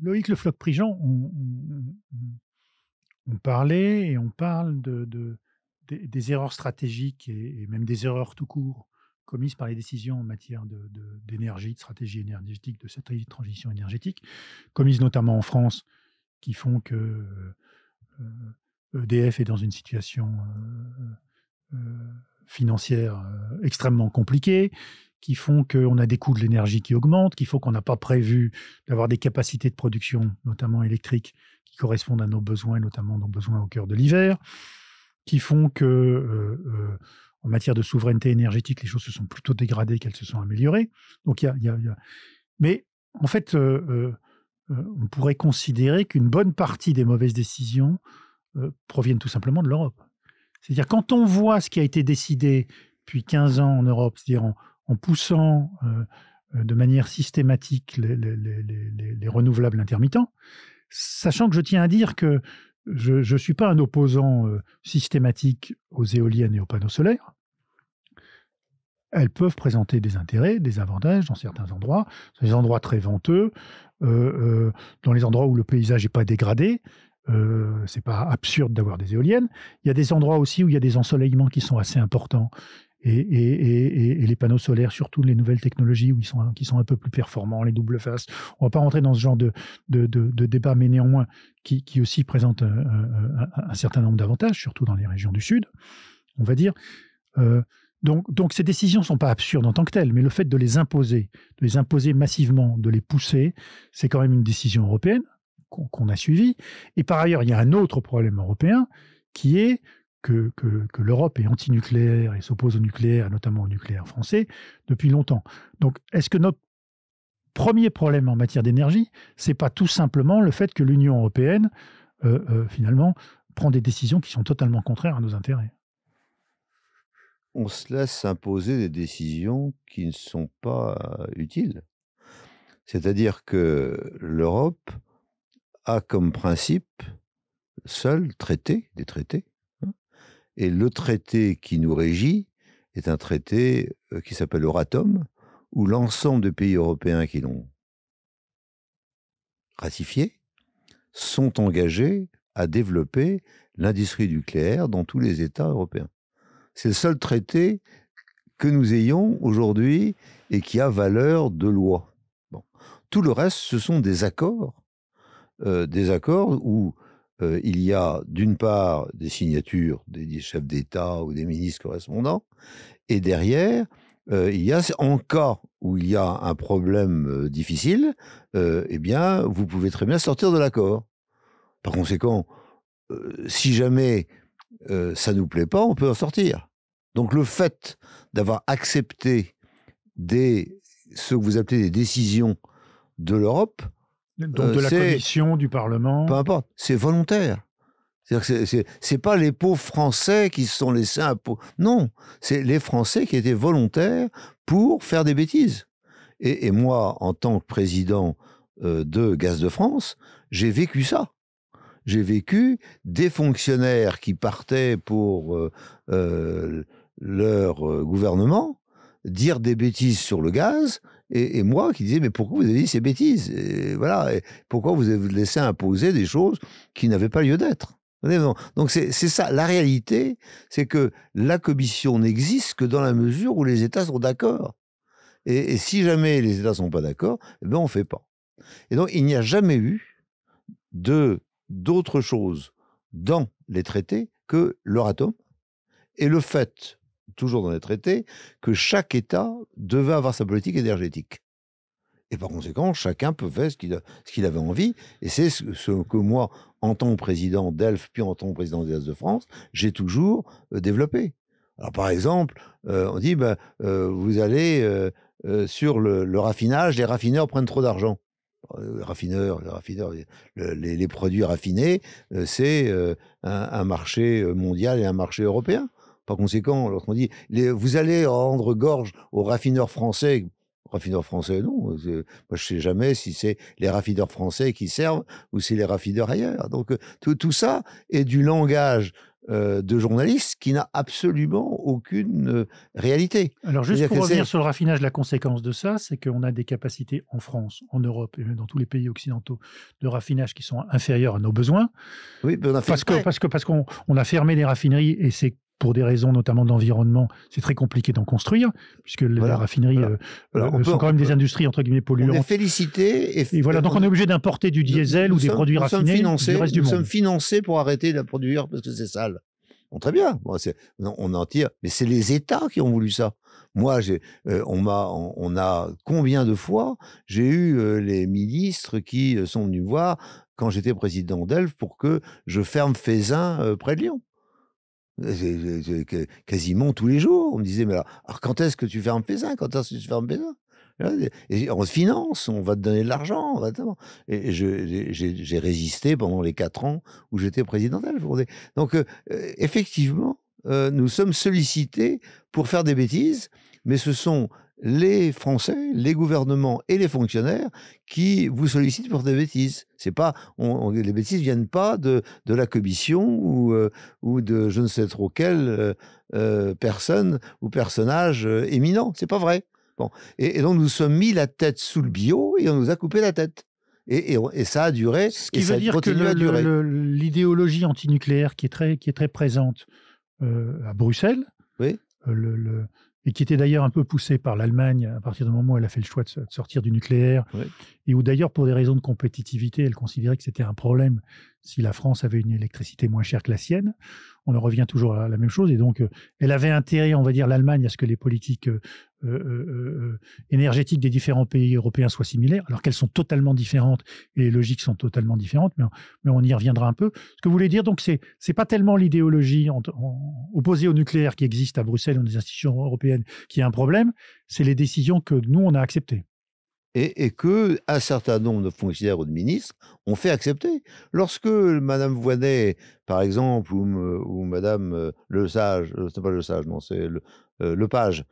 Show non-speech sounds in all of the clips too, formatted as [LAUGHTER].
Loïc Le floc prigent on, parlait et on parle des, erreurs stratégiques et, même des erreurs tout court commises par les décisions en matière d'énergie, de, stratégie énergétique, de stratégie de transition énergétique, commises notamment en France, qui font que EDF euh, e est dans une situation euh, euh, financière extrêmement compliquée, qui font qu'on a des coûts de l'énergie qui augmentent, qui font qu'on n'a pas prévu d'avoir des capacités de production, notamment électriques, qui correspondent à nos besoins, notamment nos besoins au cœur de l'hiver, qui font que, euh, euh, en matière de souveraineté énergétique, les choses se sont plutôt dégradées qu'elles se sont améliorées. Donc, il y a, Mais en fait, euh, on pourrait considérer qu'une bonne partie des mauvaises décisions proviennent tout simplement de l'Europe. C'est-à-dire, quand on voit ce qui a été décidé depuis 15 ans en Europe, c'est-à-dire en, en poussant euh, de manière systématique les, renouvelables intermittents, sachant que je tiens à dire que je ne suis pas un opposant euh, systématique aux éoliennes et aux panneaux solaires. Elles peuvent présenter des intérêts, des avantages dans certains endroits, dans des endroits très venteux, euh, dans les endroits où le paysage n'est pas dégradé, Ce c'est pas absurde d'avoir des éoliennes. Il y a des endroits aussi où il y a des ensoleillements qui sont assez importants et, les panneaux solaires, surtout les nouvelles technologies où ils sont, qui sont un peu plus performants, les double faces. On ne va pas rentrer dans ce genre de, de, débat, mais néanmoins, qui, qui aussi présente euh, euh, un, certain nombre d'avantages, surtout dans les régions du Sud, on va dire. Euh, donc, donc, ces décisions ne sont pas absurdes en tant que telles, mais le fait de les imposer, de les imposer massivement, de les pousser, c'est quand même une décision européenne qu'on a suivie. Et par ailleurs, il y a un autre problème européen qui est que, l'Europe est antinucléaire et s'oppose au nucléaire, notamment au nucléaire français, depuis longtemps. Donc, est-ce que notre premier problème en matière d'énergie, c'est pas tout simplement le fait que l'Union européenne, euh, euh, finalement, prend des décisions qui sont totalement contraires à nos intérêts On se laisse imposer des décisions qui ne sont pas euh, utiles. C'est-à-dire que l'Europe a comme principe seul traité, des traités, et le traité qui nous régit est un traité euh, qui s'appelle Euratom, où l'ensemble des pays européens qui l'ont ratifié sont engagés à développer l'industrie nucléaire dans tous les États européens. C'est le seul traité que nous ayons aujourd'hui et qui a valeur de loi. Bon. Tout le reste, ce sont des accords, euh, des accords où euh, il y a d'une part des signatures des, chefs d'État ou des ministres correspondants, et derrière, euh, il y a, en cas où il y a un problème euh, difficile, eh bien, vous pouvez très bien sortir de l'accord. Par conséquent, si jamais ça ne nous plaît pas, on peut en sortir. Donc le fait d'avoir accepté ce que vous appelez des décisions de l'Europe, donc euh, de la commission, du Parlement Peu importe, c'est volontaire. C'est-à-dire que c'est pas les pauvres Français qui se sont laissés imposer. Non, c'est les Français qui étaient volontaires pour faire des bêtises. Et, moi, en tant que président euh, de Gaz de France, j'ai vécu ça. J'ai vécu des fonctionnaires qui partaient pour euh, leur gouvernement dire des bêtises sur le gaz et, moi qui disais, mais pourquoi vous avez dit ces bêtises Voilà, pourquoi vous avez laissé imposer des choses qui n'avaient pas lieu d'être donc c'est ça, la réalité, c'est que la commission n'existe que dans la mesure où les États sont d'accord. Et, si jamais les États ne sont pas d'accord, eh ben, on ne fait pas. Et donc il n'y a jamais eu de d'autres choses dans les traités que l'oratum et le fait toujours dans les traités, que chaque État devait avoir sa politique énergétique. Et par conséquent, chacun peut faire ce qu'il avait envie. Et c'est ce, que moi, en tant que président d'ELF, puis en tant que président des de France, j'ai toujours euh, développé. Alors par exemple, euh, on dit, ben, euh, vous allez sur le, raffinage, les raffineurs prennent trop d'argent. Les raffineurs les, produits raffinés, c'est un marché mondial et un marché européen. Par conséquent, lorsqu'on dit vous allez rendre gorge aux raffineurs français, raffineurs français, non, moi je sais jamais si c'est les raffineurs français qui servent ou si les raffineurs ailleurs. Donc tout, ça est du langage euh, de journaliste qui n'a absolument aucune euh, réalité. Alors juste pour revenir sur le raffinage, la conséquence de ça, c'est qu'on a des capacités en France, en Europe et dans tous les pays occidentaux de raffinage qui sont inférieures à nos besoins. Oui, parce, que, parce qu'on a fermé les raffineries et c'est pour des raisons notamment d'environnement, c'est très compliqué d'en construire, puisque voilà, la raffinerie voilà. euh, euh sont quand même des industries entre guillemets polluantes. On est félicité et, voilà, donc on est obligé d'importer du diesel ou des produits raffinés financés, du reste du monde. sommes financés pour arrêter de la produire parce que c'est sale. très bien, on en tire, mais c'est les États qui ont voulu ça. Moi, euh, on, a, on, a combien de fois j'ai eu euh, les ministres qui sont venus voir quand j'étais président d'Elf pour que je ferme Faisin près de Lyon quasiment tous les jours. On me disait, mais alors, quand est-ce que tu un Pézin Quand est-ce que tu fais un on se finance, on va te donner de l'argent. Et j'ai, résisté pendant les quatre ans où j'étais présidentiel. Donc, euh, effectivement, euh, nous sommes sollicités pour faire des bêtises, mais ce sont les Français, les gouvernements et les fonctionnaires qui vous sollicitent pour des bêtises. C'est pas, les bêtises viennent pas de, de la commission ou, euh, ou de je ne sais trop quelle euh, euh, personne ou personnage éminent. éminent. C'est pas vrai. Bon. Et, donc nous sommes mis la tête sous le bio et on nous a coupé la tête. Et, et, ça a duré. Ce qui et veut ça dire que l'idéologie antinucléaire qui est très, qui est très présente à Bruxelles, oui. le et qui était d'ailleurs un peu poussée par l'Allemagne à partir du moment où elle a fait le choix de, sortir du nucléaire, et où d'ailleurs, pour des raisons de compétitivité, elle considérait que c'était un problème si la France avait une électricité moins chère que la sienne on revient toujours à la même chose. Et donc, euh, elle avait intérêt, on va dire, l'Allemagne à ce que les politiques euh, euh, énergétiques des différents pays européens soient similaires, alors qu'elles sont totalement différentes et les logiques sont totalement différentes, mais on, mais on y reviendra un peu. Ce que vous voulez dire, donc, c'est c'est pas tellement l'idéologie opposée au nucléaire qui existe à Bruxelles dans les institutions européennes qui est un problème, c'est les décisions que nous on a acceptées et, et que un certain nombre de fonctionnaires ou de ministres ont fait accepter. Lorsque Madame Voynet, par exemple, ou, Mme Madame euh, Le Sage, euh, c'est pas Le Sage, non, c'est le, euh, Lepage,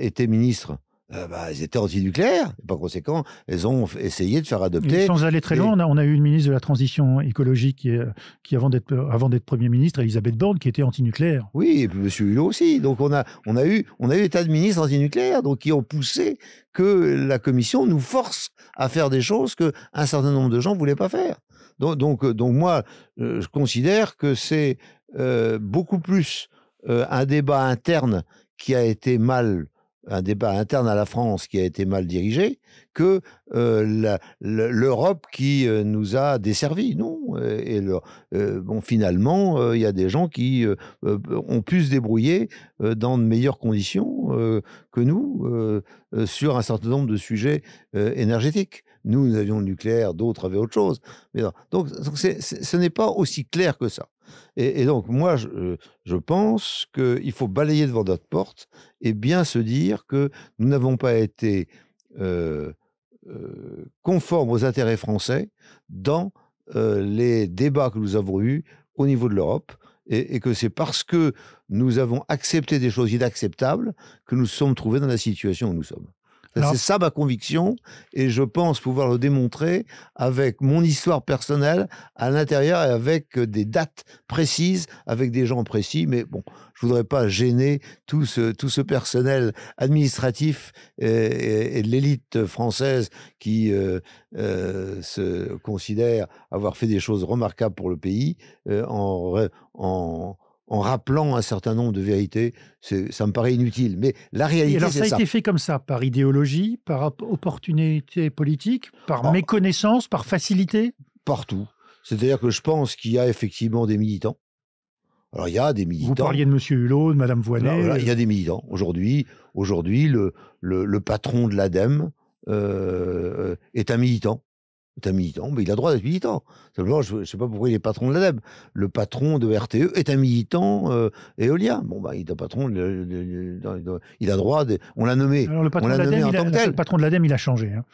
était ministre euh, bah, elles étaient antinucléaires. par conséquent, elles ont essayé de faire adopter. sans aller très loin, on a, eu une ministre de la Transition écologique qui, euh, qui avant d'être euh, avant d'être Premier ministre, Elisabeth Borne, qui était antinucléaire. Oui, et puis M. Hulot aussi. Donc on a, on a eu on a eu des tas de ministres anti-nucléaires, donc, qui ont poussé que la Commission nous force à faire des choses qu'un certain nombre de gens ne voulaient pas faire. Donc, donc, moi, je considère que c'est beaucoup plus un débat interne qui a été mal un débat interne à la France qui a été mal dirigé que euh, l'Europe qui euh, nous a desservis. Et, euh, bon, finalement, il y a des gens qui ont pu se débrouiller dans de meilleures conditions que nous sur un certain nombre de sujets énergétiques. Nous, nous avions le nucléaire, d'autres avaient autre chose. Mais Donc, ce n'est pas aussi clair que ça. Et, donc, moi, euh, je, pense qu'il faut balayer devant notre porte et bien se dire que nous n'avons pas été euh, euh, conformes aux intérêts français dans les débats que nous avons eus au niveau de l'Europe. et, que c'est parce que nous avons accepté des choses inacceptables que nous sommes trouvés dans la situation où nous sommes. C'est ça ma conviction et je pense pouvoir le démontrer avec mon histoire personnelle à l'intérieur et avec euh, des dates précises, avec des gens précis. Mais bon, je voudrais pas gêner tout ce, tout ce personnel administratif euh, et, l'élite française qui euh, se considère avoir fait des choses remarquables pour le pays en, en en rappelant un certain nombre de vérités, ça me paraît inutile. Mais la réalité, c'est ça. a été fait comme ça, par idéologie, par opportunité politique, par méconnaissance, par facilité Partout. C'est-à-dire que je pense qu'il y a effectivement des militants. Alors, il y a des militants. Vous parliez de M. Hulot, de Mme Voinet. il y a euh des militants. Aujourd'hui, aujourd'hui le, patron de l'ADEME euh, euh, est un militant est un militant, mais il a droit d'être militant. Simplement, je ne sais pas pourquoi il est patron de l'ADEME. Le patron de RTE est un militant euh, éolien. Bon, bah, il est un patron, de, il a droit, on l'a nommé. le patron on l'a nommé en tant que tel. Le patron de l'ADEME, il a changé. Hein.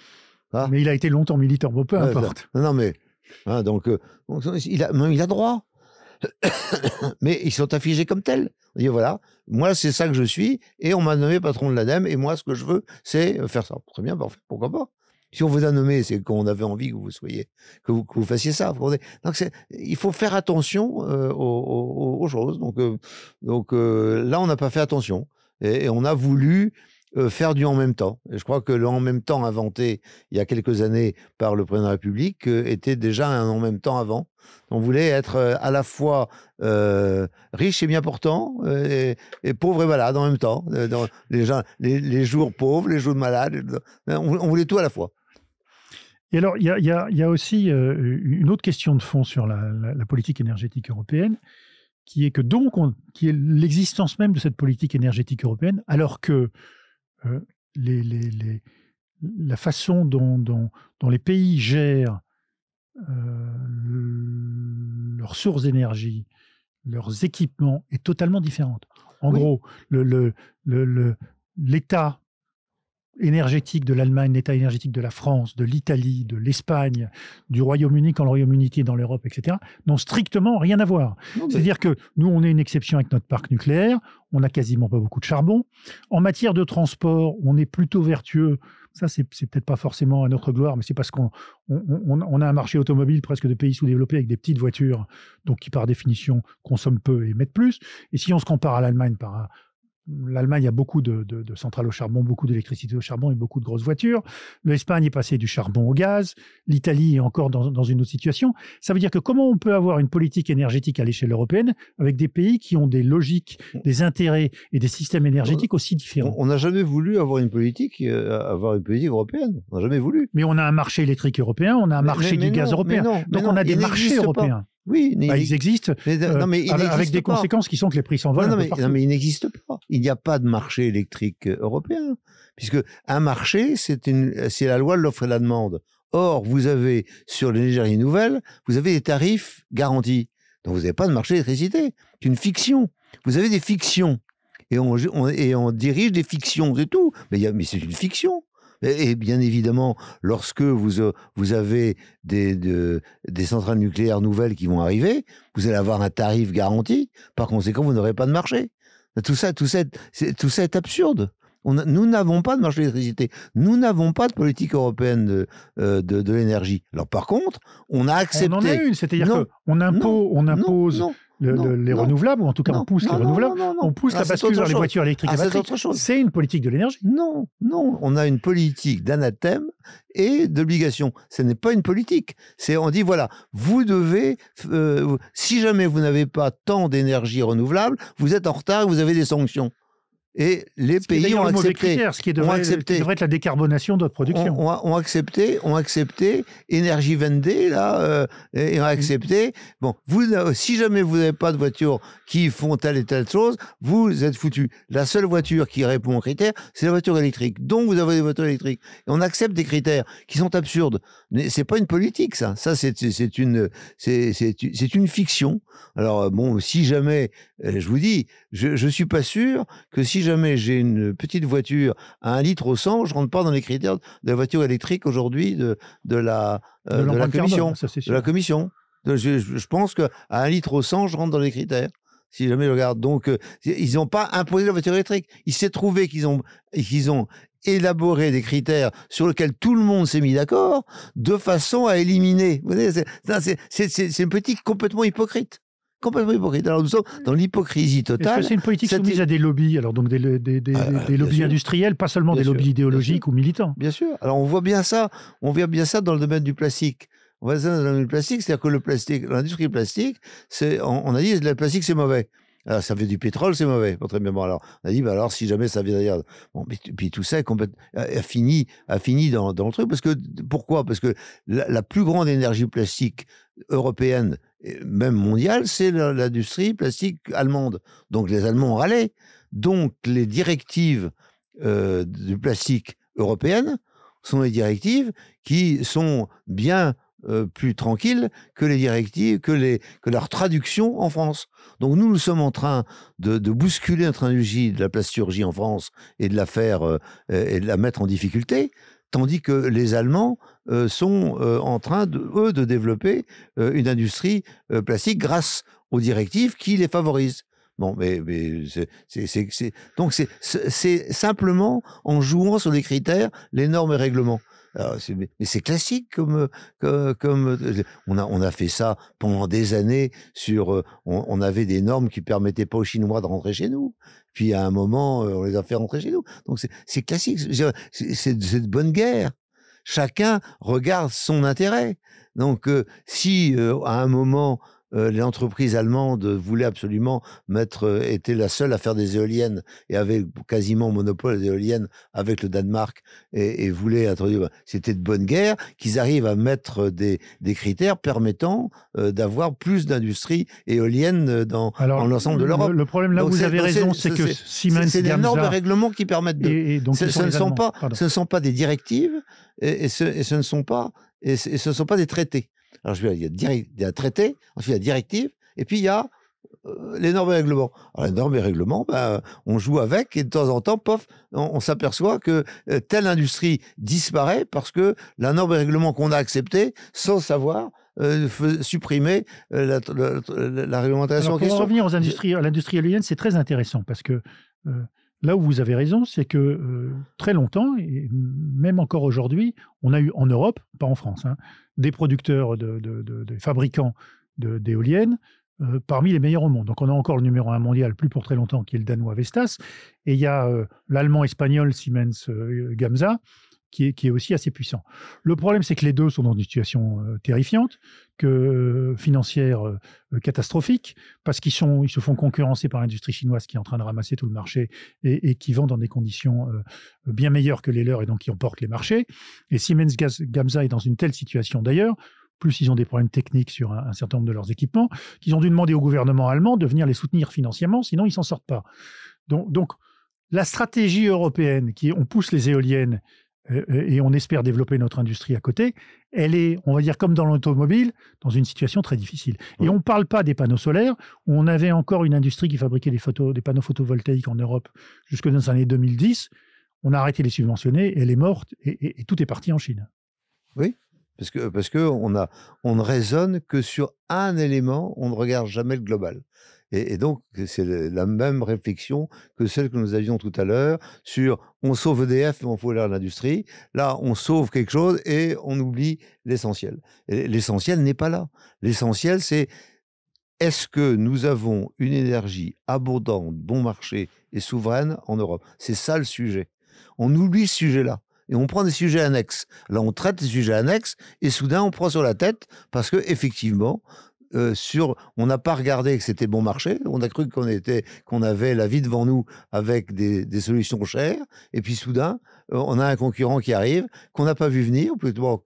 Ah. mais il a été longtemps militant, peu importe. Non, mais, hein, donc, euh, il, a, il a droit. [COUGHS] mais ils sont affichés comme tels. On dit, voilà, moi, c'est ça que je suis, et on m'a nommé patron de l'ADEME, et moi, ce que je veux, c'est faire ça. Très bien, parfait, pourquoi pas si on vous a nommé, c'est qu'on avait envie que vous soyez, que vous, fassiez ça. Donc, il faut faire attention euh, aux, choses. Donc, euh, donc euh, là, on n'a pas fait attention et, on a voulu faire du en même temps. Et je crois que le en même temps inventé il y a quelques années par le président de la République était déjà un en même temps avant. On voulait être à la fois riche et bien portant, et, pauvre et malade en même temps. Dans les, les, jours pauvres, les jours malades, on voulait tout à la fois. Et alors, il y a, aussi euh, une autre question de fond sur la, politique énergétique européenne, qui est que donc, on, qui est l'existence même de cette politique énergétique européenne, alors que euh, les, la façon dont, dont, les pays gèrent euh, leurs sources d'énergie, leurs équipements, est totalement différente. En gros, l'État le, énergétique de l'Allemagne, l'État énergétique de la France, de l'Italie, de l'Espagne, du Royaume-Uni quand le Royaume-Uni est dans l'Europe, etc., n'ont strictement rien à voir. C'est-à-dire que nous, on est une exception avec notre parc nucléaire, on n'a quasiment pas beaucoup de charbon. En matière de transport, on est plutôt vertueux. Ça, c'est peut-être pas forcément à notre gloire, mais c'est parce qu'on a un marché automobile presque de pays sous-développés avec des petites voitures, donc qui par définition consomment peu et émettent plus. Et si on se compare à l'Allemagne par, l'Allemagne a beaucoup de, centrales au charbon, beaucoup d'électricité au charbon et beaucoup de grosses voitures. L'Espagne est passée du charbon au gaz. L'Italie est encore dans, une autre situation. Ça veut dire que comment on peut avoir une politique énergétique à l'échelle européenne avec des pays qui ont des logiques, des intérêts et des systèmes énergétiques aussi différents On n'a jamais voulu avoir une politique, euh, avoir une politique européenne. On n'a jamais voulu. Mais on a un marché électrique européen, on a un marché du gaz européen. Donc on a des marchés européens. Oui, bah, ils existent euh, euh, non, mais avec des conséquences qui sont que les prix s'envolent. Non, mais, ils n'existent pas. Il n'y a pas de marché électrique euh, européen, puisque un marché, c'est, la loi de l'offre et de la demande. Or, vous avez sur l'énergie nouvelle, vous avez des tarifs garantis. Donc vous n'avez pas de marché d'électricité. C'est une fiction. Vous avez des fictions. Et on, et on dirige des fictions, et tout. Mais, mais c'est une fiction. Et, bien évidemment, lorsque vous, euh, vous avez des, des centrales nucléaires nouvelles qui vont arriver, vous allez avoir un tarif garanti. Par conséquent, vous n'aurez pas de marché. Tout ça, tout ça, est, tout est absurde. nous n'avons pas de marché de l'électricité. Nous n'avons pas de politique européenne de, euh, l'énergie. Alors par contre, on a accepté. On en a une, c'est-à-dire qu'on impose, on les renouvelables, ou en tout cas on pousse les renouvelables, on pousse ah, la bascule vers les voitures électriques ah, C'est une politique de l'énergie. Non, non, on a une politique d'anathème et d'obligation. Ce n'est pas une politique. C'est on dit voilà, vous devez, euh, si jamais vous n'avez pas tant d'énergie renouvelable, vous êtes en retard, vous avez des sanctions. Et les pays ont accepté. Critère, ce qui devrait, accepté. être la décarbonation de notre production. Ont, on, on accepté, ont accepté énergie Vendée, là, euh, et ont accepté. Bon, vous, si jamais vous n'avez pas de voiture qui font telle et telle chose, vous êtes foutu. La seule voiture qui répond aux critères, c'est la voiture électrique. Donc, vous avez des voitures électriques. Et on accepte des critères qui sont absurdes. Mais c'est pas une politique, ça. Ça, c'est une, c'est une fiction. Alors, euh, bon, si jamais je vous dis, je ne suis pas sûr que si jamais j'ai une petite voiture à un litre au 100, je rentre pas dans les critères de la voiture électrique aujourd'hui de, la, euh, la commission. la commission. Je, je pense qu'à un litre au 100, je rentre dans les critères si jamais je regarde. Donc, euh, ils n'ont pas imposé la voiture électrique. Il s'est trouvé qu'ils ont, qu'ils ont élaboré des critères sur lesquels tout le monde s'est mis d'accord de façon à éliminer. C'est une politique complètement hypocrite complètement hypocrite. Alors nous sommes mm. dans l'hypocrisie totale. C'est une politique soumise à des lobbies, alors donc des, ah, ah, lobbies industriels, pas seulement des lobbies idéologiques ou militants. Bien sûr. Alors on voit bien ça, on voit bien ça dans le domaine du plastique. On voit ça dans le domaine du plastique, c'est-à-dire que le plastique, l'industrie plastique, c'est, on, a dit le plastique c'est mauvais. Alors, ça vient du pétrole, c'est mauvais, bien. Bon Alors, on a dit, bah, alors, si jamais ça vient d'ailleurs. Bon, puis tout ça a, fini, a fini dans, dans le truc. Parce que, pourquoi Parce que la, la, plus grande énergie plastique européenne même mondial c'est l'industrie plastique allemande. Donc les Allemands ont râlé. Donc les directives euh, du plastique européenne sont les directives qui sont bien euh, plus tranquilles que les directives, que, leur traduction en France. Donc nous, nous sommes en train de, bousculer notre industrie de la plasturgie en France et de la faire euh, et de la mettre en difficulté tandis que les Allemands euh, sont euh, en train, eux, de développer euh, une industrie plastique grâce aux directives qui les favorisent. Bon, mais, c'est donc c'est simplement en jouant sur les critères, les normes et règlements. mais c'est classique comme, comme, on, a, on a fait ça pendant des années sur on, avait des normes qui permettaient pas aux Chinois de rentrer chez nous puis à un moment, euh, on les a fait rentrer chez nous. Donc c'est classique. C'est de bonne guerre. Chacun regarde son intérêt. Donc euh, si euh, à un moment euh, les entreprises allemandes voulaient absolument mettre, euh, la seule à faire des éoliennes et avait quasiment monopole des éoliennes avec le Danemark et, voulait introduire. Bah, c'était de bonne guerre qu'ils arrivent à mettre des, critères permettant euh, d'avoir plus d'industries éoliennes dans, l'ensemble de l'Europe. Le, problème là, vous avez raison, c'est que c'est des normes et règlements qui permettent de. ce, ne sont pas, des directives et ce ne sont pas des traités. Alors, il, y a un traité, ensuite il y a directive, et puis il y a euh, les normes et règlements. Alors, les normes et règlements, ben, on joue avec, et de temps en temps, pof, on, s'aperçoit que euh, telle industrie disparaît parce que la norme et règlement qu'on a accepté, sans savoir, euh, supprimer la, réglementation pour revenir aux industries, à l'industrie éolienne, c'est très intéressant parce que Là où vous avez raison, c'est que euh, très longtemps, et même encore aujourd'hui, on a eu en Europe, pas en France, hein, des producteurs, de, des fabricants d'éoliennes euh, parmi les meilleurs au monde. Donc on a encore le numéro un mondial, plus pour très longtemps, qui est le danois Vestas, et il y a euh, l'allemand-espagnol Siemens Gamza qui est, aussi assez puissant. Le problème, c'est que les deux sont dans une situation euh, terrifiante, que, euh, financière euh, catastrophique, parce qu'ils se font concurrencer par l'industrie chinoise qui est en train de ramasser tout le marché et, qui vend dans des conditions bien meilleures que les leurs et donc qui emportent les marchés. Et Siemens gamza est dans une telle situation d'ailleurs, plus ils ont des problèmes techniques sur un, certain nombre de leurs équipements, qu'ils ont dû demander au gouvernement allemand de venir les soutenir financièrement, sinon ils s'en sortent pas. Donc, la stratégie européenne, qui on pousse les éoliennes euh, euh, et on espère développer notre industrie à côté, elle est, on va dire, comme dans l'automobile, dans une situation très difficile. Et on ne parle pas des panneaux solaires, où on avait encore une industrie qui fabriquait des, panneaux photovoltaïques en Europe jusque dans les années 2010. On a arrêté les subventionner, elle est morte, et, et, tout est parti en Chine. Oui, parce que parce que on, on ne raisonne que sur un élément, on ne regarde jamais le global. Et, donc, c'est la même réflexion que celle que nous avions tout à l'heure sur on sauve EDF mais on faut l'industrie. Là, on sauve quelque chose et on oublie l'essentiel. L'essentiel n'est pas là. L'essentiel, c'est est-ce que nous avons une énergie abondante, bon marché et souveraine en Europe C'est ça le sujet. On oublie ce sujet-là et on prend des sujets annexes. Là, on traite des sujets annexes et soudain, on prend sur la tête parce que effectivement, euh, on n'a pas regardé que c'était bon marché, on a cru qu'on qu'on avait la vie devant nous avec des, solutions chères, et puis soudain, euh, on a un concurrent qui arrive qu'on n'a pas vu venir, ou plutôt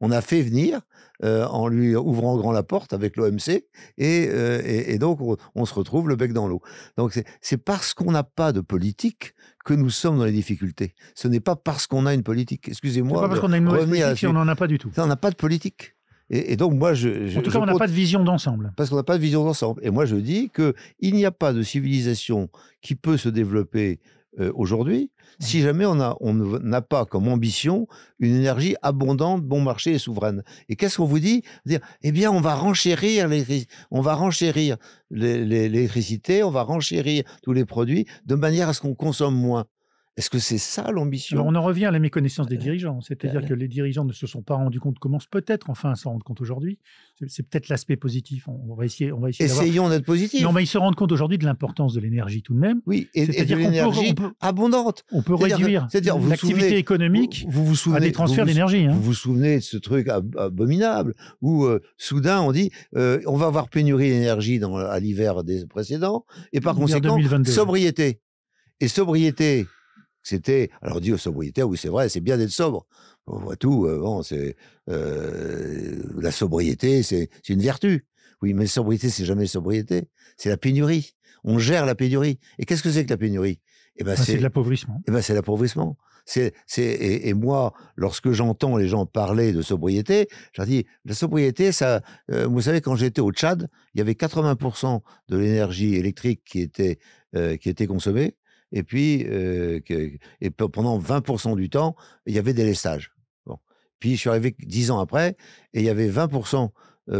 qu'on a fait venir euh, en lui ouvrant grand la porte avec l'OMC, et, donc on, se retrouve le bec dans l'eau. Donc c'est parce qu'on n'a pas de politique que nous sommes dans les difficultés. Ce n'est pas parce qu'on a une politique. Excusez-moi. on n'en a pas du tout. on n'a pas de politique. Et, donc, moi, je. en tout cas, on n'a pas de vision d'ensemble. Parce qu'on n'a pas de vision d'ensemble. Et moi, je dis qu'il n'y a pas de civilisation qui peut se développer euh, aujourd'hui, si jamais on n'a pas comme ambition une énergie abondante, bon marché et souveraine. Et qu'est-ce qu'on vous dit eh bien, on va renchérir on va renchérir l'électricité, on va renchérir tous les produits de manière à ce qu'on consomme moins. Est-ce que c'est ça l'ambition on en revient à la méconnaissance des euh, dirigeants, c'est-à-dire euh, que euh. les dirigeants ne se sont pas rendus compte, commencent peut-être enfin à s'en rendre compte aujourd'hui. C'est peut-être l'aspect positif. On va essayer, on va essayer. Essayons d'être positifs. Non, mais ils se rendent compte aujourd'hui de l'importance de l'énergie tout de même. Oui, et, de l'énergie abondante. On peut réduire l'activité économique vous, vous, souvenez, à des transferts d'énergie. Hein. Vous vous souvenez de ce truc abominable où soudain on dit on va avoir pénurie d'énergie à l'hiver des précédents et par conséquent sobriété. Et sobriété, c'était. Alors, on dit aux sobriétaires, oui, c'est vrai, c'est bien d'être sobre. On voit tout, euh, bon, c'est. Euh, la sobriété, c'est une vertu. Oui, mais sobriété, c'est jamais sobriété. C'est la pénurie. On gère la pénurie. Et qu'est-ce que c'est que la pénurie eh ben, ah, eh ben, C'est l'appauvrissement. ben, c'est l'appauvrissement. et, moi, lorsque j'entends les gens parler de sobriété, je leur dis la sobriété, ça. Euh, vous savez, quand j'étais au Tchad, il y avait 80% de l'énergie électrique qui était, qui était consommée et puis et pendant 20% du temps, il y avait des laissages. Bon. Puis je suis arrivé 10 ans après, et il y avait 20%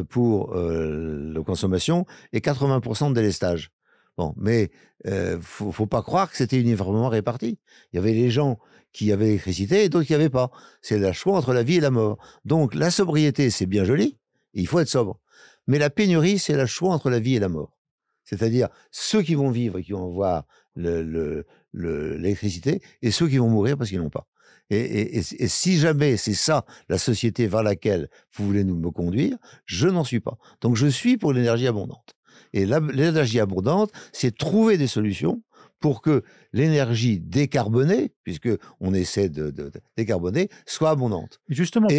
pour la consommation et 80% de délestage. Bon, mais euh, faut, faut pas croire que c'était uniformément réparti. Il y avait les gens qui avaient l'électricité et d'autres qui n'avaient pas. C'est le choix entre la vie et la mort. Donc la sobriété, c'est bien joli, il faut être sobre. Mais la pénurie, c'est le choix entre la vie et la mort. C'est-à-dire, ceux qui vont vivre et qui vont avoir l'électricité et ceux qui vont mourir parce qu'ils n'ont pas. Et, si jamais c'est ça la société vers laquelle vous voulez nous me conduire, je n'en suis pas. Donc je suis pour l'énergie abondante. Et l'énergie abondante, c'est trouver des solutions pour que l'énergie décarbonée, puisque on essaie de, décarboner, soit abondante. Justement, pour,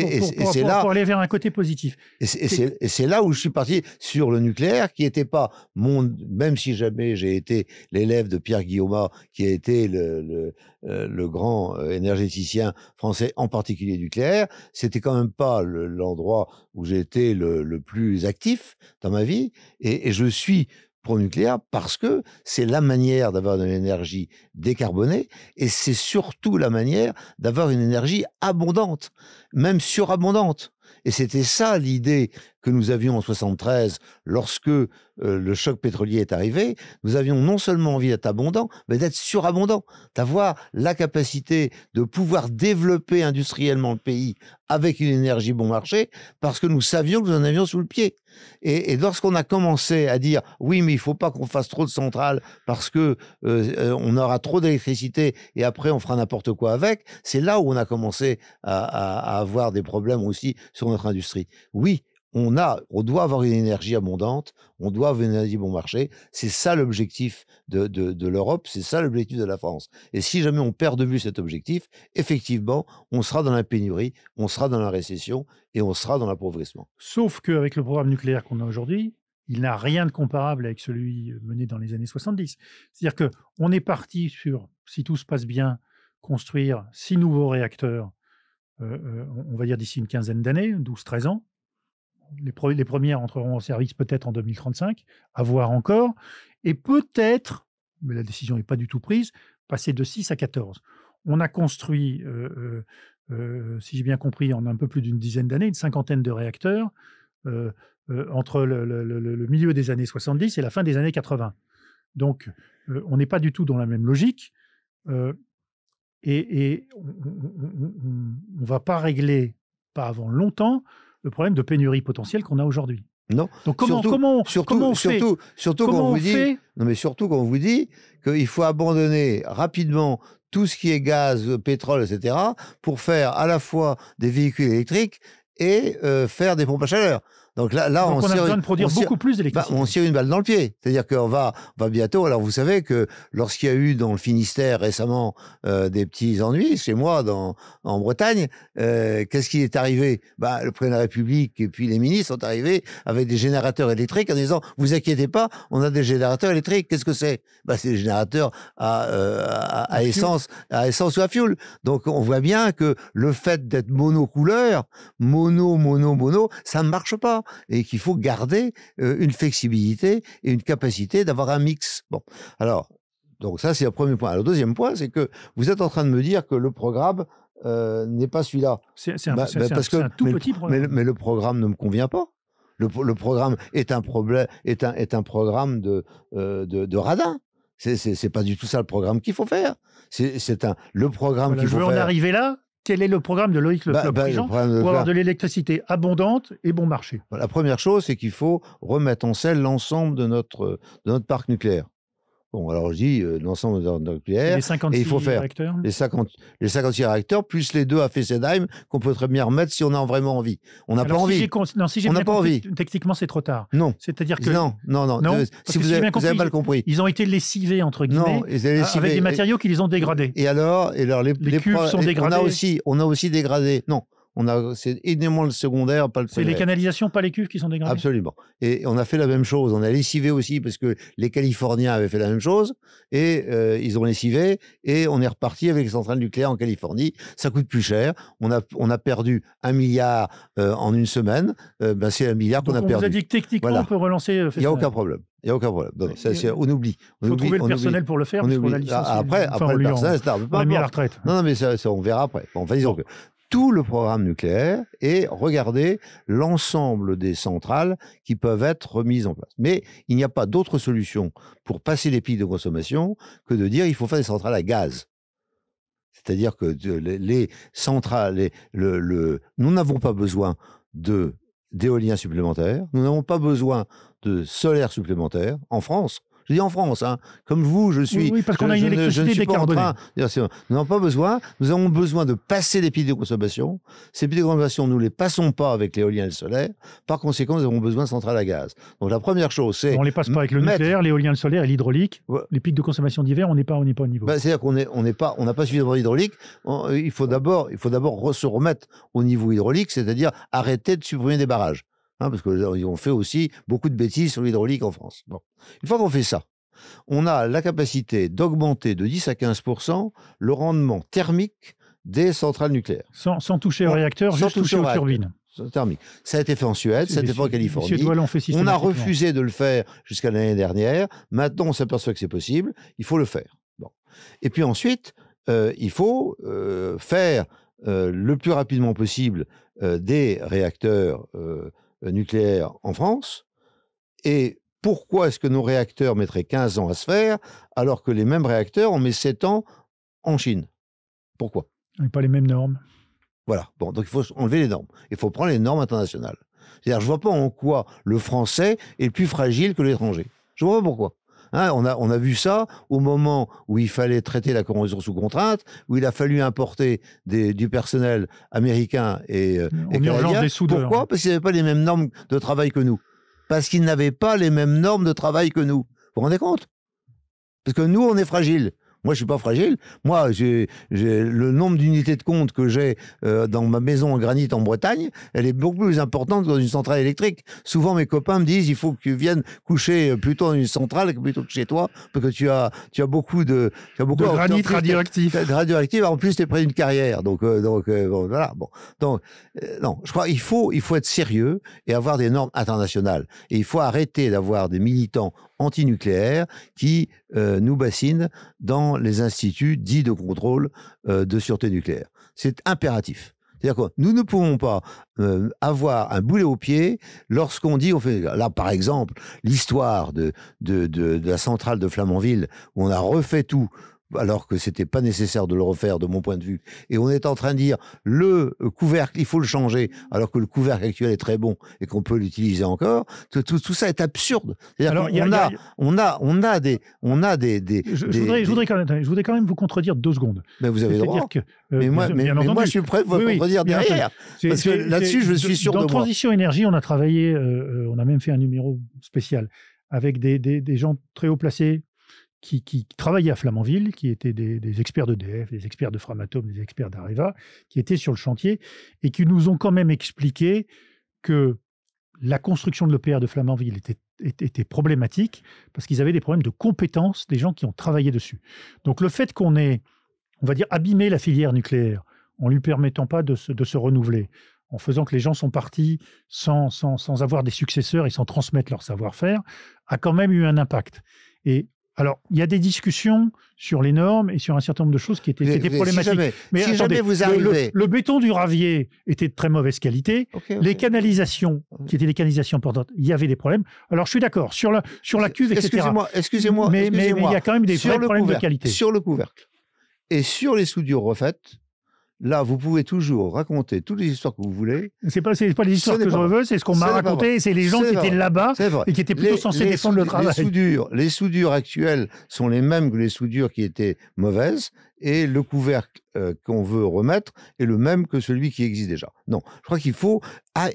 et, aller vers un côté positif. Et c'est là où je suis parti sur le nucléaire, qui n'était pas mon, même si jamais j'ai été l'élève de Pierre Guillaume, qui a été le, euh, grand euh, énergéticien français, en particulier nucléaire, c'était quand même pas l'endroit où j'étais le, plus actif dans ma vie, et je suis nucléaire parce que c'est la manière d'avoir de l'énergie décarbonée et c'est surtout la manière d'avoir une énergie abondante, même surabondante. Et c'était ça l'idée que nous avions en 73 lorsque euh, le choc pétrolier est arrivé. Nous avions non seulement envie d'être abondant, mais d'être surabondant, d'avoir la capacité de pouvoir développer industriellement le pays avec une énergie bon marché, parce que nous savions que nous en avions sous le pied. Et, lorsqu'on a commencé à dire oui, mais il faut pas qu'on fasse trop de centrales parce que euh, euh, on aura trop d'électricité et après on fera n'importe quoi avec, c'est là où on a commencé à, à avoir des problèmes aussi notre industrie. Oui, on a, on doit avoir une énergie abondante, on doit avoir une énergie bon marché. C'est ça l'objectif de, de, de l'Europe, c'est ça l'objectif de la France. Et si jamais on perd de vue cet objectif, effectivement, on sera dans la pénurie, on sera dans la récession et on sera dans l'appauvrissement. Sauf qu'avec le programme nucléaire qu'on a aujourd'hui, il n'a rien de comparable avec celui mené dans les années 70. C'est-à-dire qu'on est parti sur, si tout se passe bien, construire six nouveaux réacteurs euh, euh, on va dire d'ici une quinzaine d'années, 12-13 ans. Les, premières entreront en service peut-être en 2035, à voir encore. Et peut-être, mais la décision n'est pas du tout prise, passer de 6 à 14. On a construit, euh, si j'ai bien compris, en un peu plus d'une dizaine d'années, une cinquantaine de réacteurs entre le, le, milieu des années 70 et la fin des années 80. Donc, on n'est pas du tout dans la même logique et, on ne va pas régler, pas avant longtemps, le problème de pénurie potentielle qu'on a aujourd'hui. Non. comment, surtout, quand vous dit, non mais surtout quand on vous dit qu'il faut abandonner rapidement tout ce qui est gaz, pétrole, etc. pour faire à la fois des véhicules électriques et euh, faire des pompes à chaleur. Donc là, là on, a besoin de produire beaucoup plus d'électricité. Bah, on tire une balle dans le pied. C'est-à-dire qu'on va, on va bientôt. Alors vous savez que lorsqu'il y a eu dans le Finistère récemment euh, des petits ennuis, chez moi, dans, en Bretagne, euh, qu'est-ce qui est arrivé bah, Le président de la République et puis les ministres sont arrivés avec des générateurs électriques en disant Vous inquiétez pas, on a des générateurs électriques. Qu'est-ce que c'est bah, C'est des générateurs à, euh, à, essence, à essence ou à fioul. Donc on voit bien que le fait d'être monocouleur, mono, mono, mono, ça ne marche pas et qu'il faut garder euh, une flexibilité et une capacité d'avoir un mix. Bon, alors, donc ça, c'est le premier point. Alors, le deuxième point, c'est que vous êtes en train de me dire que le programme euh, n'est pas celui-là. C'est un, tout petit programme. Mais, le programme ne me convient pas. Le, le, programme est un, problème, est un, est un programme de, radin. Euh, de, de radin. C'est pas du tout ça le programme qu'il faut faire. C'est un le programme qu'il faut faire. Je veux en arriver là quel est le programme de Loïc bah, bah, Le bah, pour avoir de l'électricité abondante et bon marché La première chose, c'est qu'il faut remettre en selle l'ensemble de notre, de notre parc nucléaire. Bon, alors je dis euh, l'ensemble de nucléaire. Les 56 et il faut faire réacteurs les, 50, les 56 réacteurs, plus les deux à Fessenheim, qu'on peut très bien remettre si on a vraiment envie. On n'a pas envie. si on pas envie. Techniquement, c'est trop tard. Non. C'est-à-dire que. Non, non, non. Euh, si vous, avez, mal compris. Ils ont été lessivés, entre guillemets, ils euh, avec des matériaux qui les ont dégradés. Et alors, et alors les, les, cuves sont dégradées. On a, aussi, on a aussi dégradé. Non, on a, c'est énormément le secondaire, pas le C'est les canalisations, pas les cuves qui sont dégradées. Absolument. Et on a fait la même chose. On a lessivé aussi parce que les Californiens avaient fait la même chose et euh, ils ont lessivé et on est reparti avec les centrales nucléaires en Californie. Ça coûte plus cher. On a, on a perdu un milliard euh, en une semaine. Euh, ben, c'est un milliard qu'on a perdu. On vous a dit que techniquement on peut relancer. Il n'y a aucun problème. Il n'y a aucun problème. on oublie. Il faut trouver le personnel pour le faire, on parce qu'on a ah, Après, après on le personnel, on l'a mis à la retraite. Non, mais on verra après. On disons que tout le programme nucléaire et regarder l'ensemble des centrales qui peuvent être remises en place. Mais il n'y a pas d'autre solution pour passer les pics de consommation que de dire il faut faire des centrales à gaz. C'est-à-dire que les centrales, le, nous n'avons pas besoin de d'éolien supplémentaire, nous n'avons pas besoin de solaire supplémentaire en France. Je dis en France, hein. comme vous, je suis. Oui, parce qu'on a une électricité décarbonée. Nous n'en pas besoin. Nous avons besoin de passer les pics de consommation. Ces pics de consommation, nous ne les passons pas avec l'éolien et le solaire. Par conséquent, nous avons besoin de centrales à gaz. Donc la première chose, c'est. On ne les passe pas avec le nucléaire, l'éolien, le solaire et l'hydraulique. Les pics de consommation d'hiver, on n'est pas, au niveau. Bah, c'est-à-dire qu'on n'a on n'est pas, on pas suffisamment d'hydraulique. Il faut d'abord se remettre au niveau hydraulique, c'est-à-dire arrêter de supprimer des barrages. Hein, parce qu'ils ont fait aussi beaucoup de bêtises sur l'hydraulique en France. Bon. Une fois qu'on fait ça, on a la capacité d'augmenter de 10 à 15 le rendement thermique des centrales nucléaires. Sans, toucher au réacteur, sans juste toucher, aux turbines. Ça a été fait en Suède, ça a été fait en Californie. on a refusé de le faire jusqu'à l'année dernière. Maintenant, on s'aperçoit que c'est possible. Il faut le faire. Bon. Et puis ensuite, euh, il faut euh, faire euh, le plus rapidement possible des réacteurs euh, nucléaire en France Et pourquoi est-ce que nos réacteurs mettraient 15 ans à se faire alors que les mêmes réacteurs en mettent 7 ans en Chine Pourquoi n'a pas les mêmes normes. Voilà. Bon, donc il faut enlever les normes. Il faut prendre les normes internationales. C'est-à-dire, je vois pas en quoi le français est plus fragile que l'étranger. Je vois pas pourquoi. Hein, on, a, on a vu ça au moment où il fallait traiter la corrosion sous contrainte, où il a fallu importer du personnel américain et, euh, Pourquoi Parce qu'ils n'avaient pas les mêmes normes de travail que nous. Parce qu'ils n'avaient pas les mêmes normes de travail que nous. Vous vous rendez compte Parce que nous, on est fragile. Moi, je suis pas fragile. Moi, j'ai le nombre d'unités de compte que j'ai euh, dans ma maison en granit en Bretagne, elle est beaucoup plus importante que dans une centrale électrique. Souvent, mes copains me disent il faut que tu viennes coucher euh, plutôt dans une centrale que plutôt que chez toi, parce que tu as, tu as beaucoup de, tu as beaucoup de granit radioactif. radioactif. En plus, tu es près d'une carrière, donc euh, donc voilà. Bon, donc non, je crois qu'il faut il faut être sérieux et avoir des normes internationales. Et il faut arrêter d'avoir des militants anti-nucléaire, qui euh, nous bassine dans les instituts dits de contrôle euh, de sûreté nucléaire. C'est impératif. C'est-à-dire que nous ne pouvons pas euh, avoir un boulet au pied lorsqu'on dit on fait là par exemple l'histoire de de, de, la centrale de Flamanville où on a refait tout alors que c'était pas nécessaire de le refaire de mon point de vue. Et on est en train de dire le couvercle, il faut le changer, alors que le couvercle actuel est très bon et qu'on peut l'utiliser encore. Tout, ça est absurde. Alors, on, a, a, on a, on a, des, on a des, je, voudrais, Je, voudrais quand même, je voudrais quand même vous contredire deux secondes. Mais vous avez droit. Euh, mais, moi, moi, je suis prêt à vous contredire derrière, parce que là-dessus, je suis sûr de moi. Dans transition énergie, on a travaillé, euh, euh, on a même fait un numéro spécial avec des, des, gens très haut placés qui, travaillaient à Flamanville, qui étaient des, des experts d'EDF, des experts de Framatome, des experts d'Areva, qui étaient sur le chantier et qui nous ont quand même expliqué que la construction de l'OPR de Flamanville était, problématique parce qu'ils avaient des problèmes de compétences des gens qui ont travaillé dessus. Donc le fait qu'on ait, on va dire, abîmé la filière nucléaire en lui permettant pas de se, renouveler, en faisant que les gens sont partis sans, sans, sans avoir des successeurs et sans transmettre leur savoir-faire, a quand même eu un impact. Et alors, il y a des discussions sur les normes et sur un certain nombre de choses qui étaient, des problématiques. mais vous arrivez... Le, béton du Ravier était de très mauvaise qualité. Les canalisations, qui étaient des canalisations portantes, il y avait des problèmes. Alors, je suis d'accord, sur la, sur la cuve, etc. Excusez-moi, excusez-moi. Mais, il y a quand même des problèmes de qualité. Sur le couvercle et sur les soudures refaites, Là, vous pouvez toujours raconter toutes les histoires que vous voulez. C'est pas, pas les histoires que je veux, c'est ce qu'on m'a raconté. C'est les gens qui étaient là-bas et qui étaient plutôt censés défendre le travail. Les soudures, actuelles sont les mêmes que les soudures qui étaient mauvaises et le couvercle euh, qu'on veut remettre est le même que celui qui existe déjà. Non, je crois qu'il faut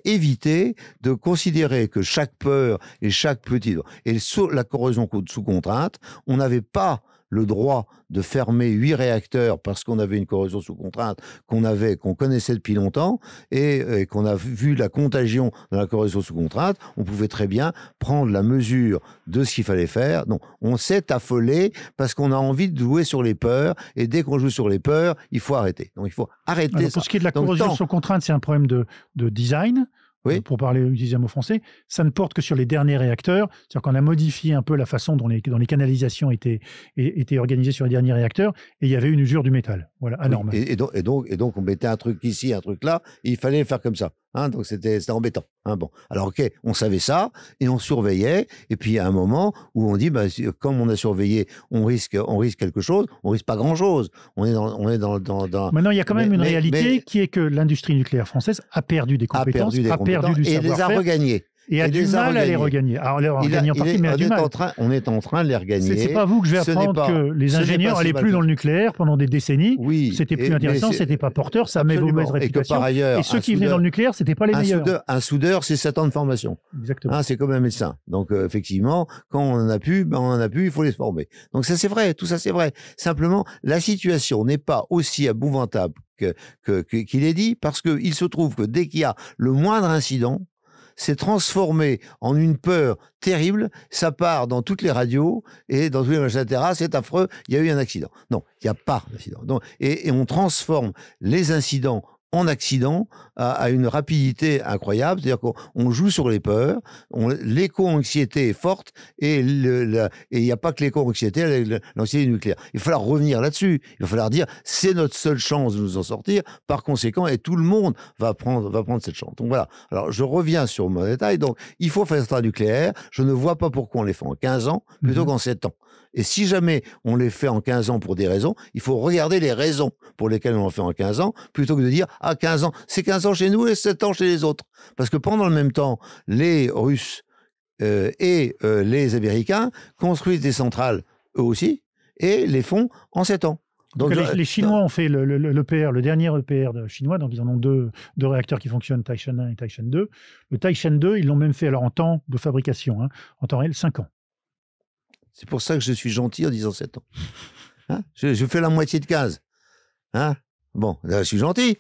éviter de considérer que chaque peur et chaque petit et sous la corrosion sous contrainte, on n'avait pas le droit de fermer huit réacteurs parce qu'on avait une corrosion sous contrainte qu'on avait, qu'on connaissait depuis longtemps et, qu'on a vu la contagion de la corrosion sous contrainte, on pouvait très bien prendre la mesure de ce qu'il fallait faire. Donc, on s'est affolé parce qu'on a envie de jouer sur les peurs et dès qu'on joue sur les peurs, il faut arrêter. Donc il faut arrêter. Ah, ça. Pour ce qui est de la corrosion sous contrainte, c'est un problème de design euh, pour parler euh, utiliser mot français, ça ne porte que sur les derniers réacteurs. C'est-à-dire qu'on a modifié un peu la façon dont les, canalisations étaient, étaient organisées sur les derniers réacteurs et il y avait une usure du métal. Voilà, Et, donc, et, donc, on mettait un truc ici, un truc là, il fallait le faire comme ça. Hein, donc, c'était embêtant. Hein, bon. Alors, OK, on savait ça, et on surveillait, et puis à un moment où on dit, bah, comme on a surveillé, on risque, on risque quelque chose, on risque pas grand-chose. On est on est dans, dans, Maintenant, il y a quand même une réalité qui est que l'industrie nucléaire française a perdu des compétences, a perdu, Et les a regagnées et a du mal à, les regagner. Ah, Alors, on est en train de les regagner. n'est pas vous que je vais apprendre que les ingénieurs n'allaient plus dans le nucléaire pendant des décennies. Oui. C'était plus intéressant, c'était pas porteur, ça met vos mauvaises réputations. Et, que par ailleurs, et ceux qui venaient dans le nucléaire, c'était pas les meilleurs. un soudeur, c'est 7 ans de formation. Exactement. Ah, c'est comme un médecin. Donc, euh, effectivement, quand on en a pu, ben, on en a pu, il faut les former. Donc, ça, c'est vrai. Tout ça, c'est vrai. Simplement, la situation n'est pas aussi abouvantable qu'il que, est dit, parce qu'il se trouve que dès qu'il y a le moindre incident, s'est transformé en une peur terrible. Ça part dans toutes les radios et dans tous les machins, C'est affreux, il y a eu un accident. Non, il n'y a pas d'accident. et on transforme les incidents en accident à, une rapidité incroyable. C'est-à-dire qu'on joue sur les peurs, l'éco-anxiété est forte et il n'y a pas que l'éco-anxiété, l'anxiété nucléaire. Il va falloir revenir là-dessus. Il va falloir dire c'est notre seule chance de nous en sortir. Par conséquent, et tout le monde va prendre, va prendre cette chance. Donc voilà. Alors je reviens sur mon détail. Donc il faut faire cette nucléaire. Je ne vois pas pourquoi on les fait en 15 ans plutôt mmh. qu'en 7 ans. Et si jamais on les fait en 15 ans pour des raisons, il faut regarder les raisons pour lesquelles on en fait en 15 ans, plutôt que de dire, ah, 15 ans, c'est 15 ans chez nous et 7 ans chez les autres. Parce que pendant le même temps, les Russes euh, et euh, les Américains construisent des centrales, eux aussi, et les font en 7 ans. Donc, les, Chinois ont fait le, le, le, dernier EPR de chinois, donc ils en ont deux, réacteurs qui fonctionnent, Taishan 1 et Taishan 2. Le Taishan 2, ils l'ont même fait alors en temps de fabrication, hein, en temps réel, 5 ans. C'est pour ça que je suis gentil en disant 7 ans. Hein je, fais la moitié de 15. Hein bon, là, je suis gentil.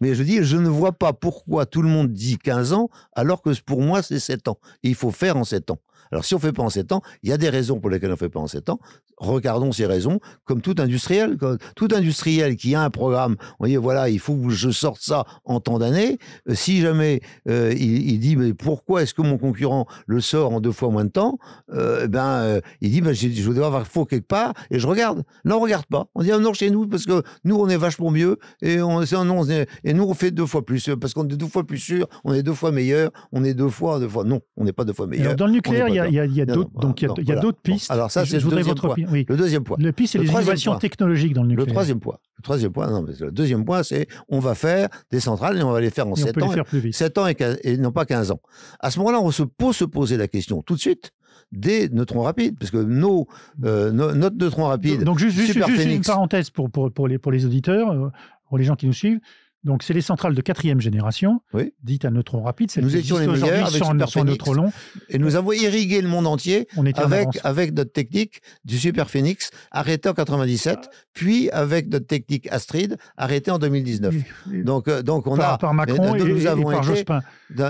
Mais je dis, je ne vois pas pourquoi tout le monde dit 15 ans alors que pour moi, c'est 7 ans. il faut faire en 7 ans. Alors si on ne fait pas en 7 ans, il y a des raisons pour lesquelles on ne fait pas en 7 ans. Regardons ces raisons comme tout industriel. Comme tout industriel qui a un programme, on dit voilà, il faut que je sorte ça en temps d'année. Euh, si jamais euh, il, dit mais pourquoi est-ce que mon concurrent le sort en deux fois moins de temps euh, ben, euh, Il dit ben, je, je dois avoir faux quelque part et je regarde. Là, on ne regarde pas. On dit ah, non, chez nous, parce que nous, on est vachement mieux et, on, et nous, on fait deux fois plus parce qu'on est deux fois plus sûr, on est deux fois meilleur, on est deux fois, deux fois. Non, on n'est pas deux fois meilleur. dans le nucléaire, il y a, y a, y a d'autres pistes. Alors ça, c'est le deuxième votre point. Le deuxième point. Le les innovations technologiques dans le Le troisième point. Le troisième point, non, le deuxième point, c'est on va faire des centrales et on va les faire en 7 ans. 7 ans et, non pas 15 ans. À ce moment-là, on se peut se poser la question tout de suite des neutrons rapides, parce que nos, euh, notre neutron rapide, donc, juste, juste, une parenthèse pour, pour, pour, les, pour les auditeurs, euh, pour les gens qui nous suivent, donc, c'est les centrales de quatrième génération, dites à neutrons rapides. nous étions les meilleurs avec sans, sans neutrons longs. Et nous avons irrigué le monde entier avec, avec notre technique du Super Phoenix, arrêté en 97, puis avec notre technique Astrid, arrêtée en 2019. donc, euh, donc on a par Macron euh, et, nous, avons par été,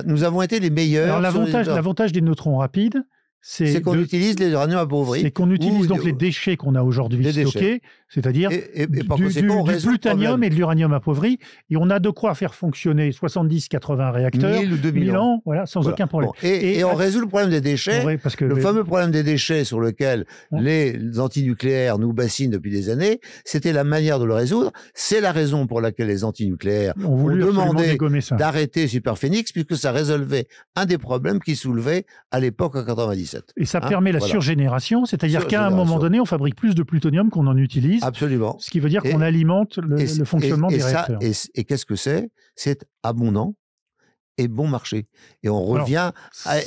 nous avons été les meilleurs. l'avantage des neutrons rapides, c'est qu'on utilise les uraniums appauvris. C'est qu'on utilise donc les déchets qu'on a aujourd'hui stockés c'est-à-dire et, du, du, plutonium et de l'uranium appauvri. Et on a de quoi faire fonctionner 70-80 réacteurs, 1000 ou 2000 ans, voilà, sans aucun problème. Et, on résout le problème des déchets, le fameux problème des déchets sur lequel les antinucléaires nous bassinent depuis des années, c'était la manière de le résoudre. C'est la raison pour laquelle les antinucléaires ont demandé d'arrêter Superphénix, puisque ça résolvait un des problèmes qui soulevait à l'époque en 97. Et ça hein, permet la surgénération, c'est-à-dire qu'à un moment donné, on fabrique plus de plutonium qu'on en utilise. Absolument. Ce qui veut dire qu'on alimente le, fonctionnement des ça, Et, qu'est-ce que c'est C'est abondant et bon marché. Et on revient.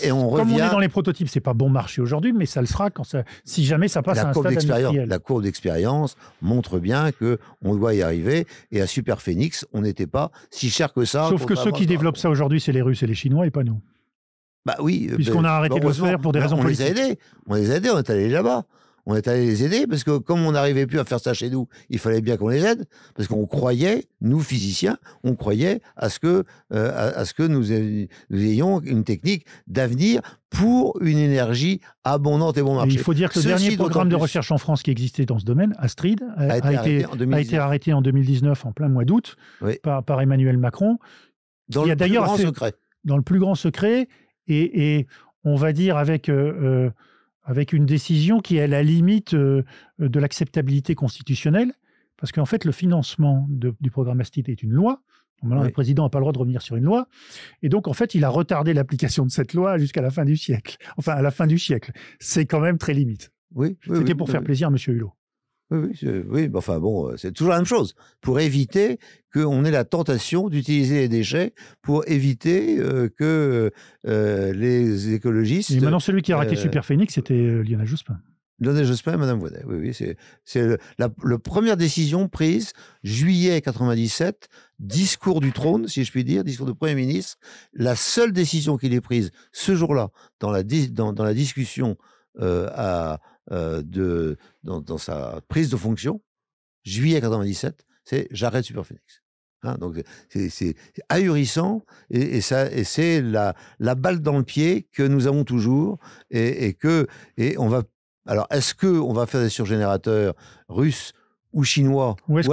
et on revient... Comme on est dans les prototypes, c'est pas bon marché aujourd'hui, mais ça le sera quand ça, si jamais ça passe la à un courbe d'expérience. La courbe d'expérience montre bien que on doit y arriver. Et à Super Phoenix, on n'était pas si cher que ça. Sauf que ceux qui développent ça aujourd'hui, c'est les Russes et les Chinois et pas nous. Bah oui. Euh, Puisqu'on ben, a arrêté de le faire pour des ben, raisons on Les a aidés. On les a aidés, on est allés là-bas on est allé les aider parce que comme on n'arrivait plus à faire ça chez nous, il fallait bien qu'on les aide parce qu'on croyait, nous physiciens, on croyait à ce que, euh, à, ce que nous, ayons une technique d'avenir pour une énergie abondante et bon marché. il faut dire que le dernier programme de recherche en France qui existait dans ce domaine, Astrid, euh, a, été, arrêté en 2019 en plein mois d'août par, Emmanuel Macron. Dans le a plus grand secret. Dans le plus grand secret et, on va dire avec euh, avec une décision qui est à la limite euh, de l'acceptabilité constitutionnelle, parce qu'en fait, le financement du programme ASTIT est une loi. le président n'a pas le droit de revenir sur une loi. Et donc, en fait, il a retardé l'application de cette loi jusqu'à la fin du siècle. Enfin, à la fin du siècle. C'est quand même très limite. Oui, C'était pour faire plaisir à M. Hulot. Oui, oui, enfin bon, euh, c'est toujours la même chose, pour éviter qu'on ait la tentation d'utiliser les déchets, pour éviter euh, que euh, les écologistes... Mais maintenant, celui qui a raqué Superphénix, c'était Lionel Jospin. Lionel Jospin et Madame Vaudet, oui, c'est, la, première décision prise, juillet 97, discours du trône, si je puis dire, discours du Premier ministre, la seule décision qu'il ait prise ce jour-là, dans la, discussion à euh, de, dans, sa prise de fonction, juillet 97, c'est j'arrête Super hein, donc euh, c'est ahurissant et, et c'est la, la balle dans le pied que nous avons toujours et que et on va alors est-ce que on va faire des surgénérateurs russes ou chinois ou, est-ce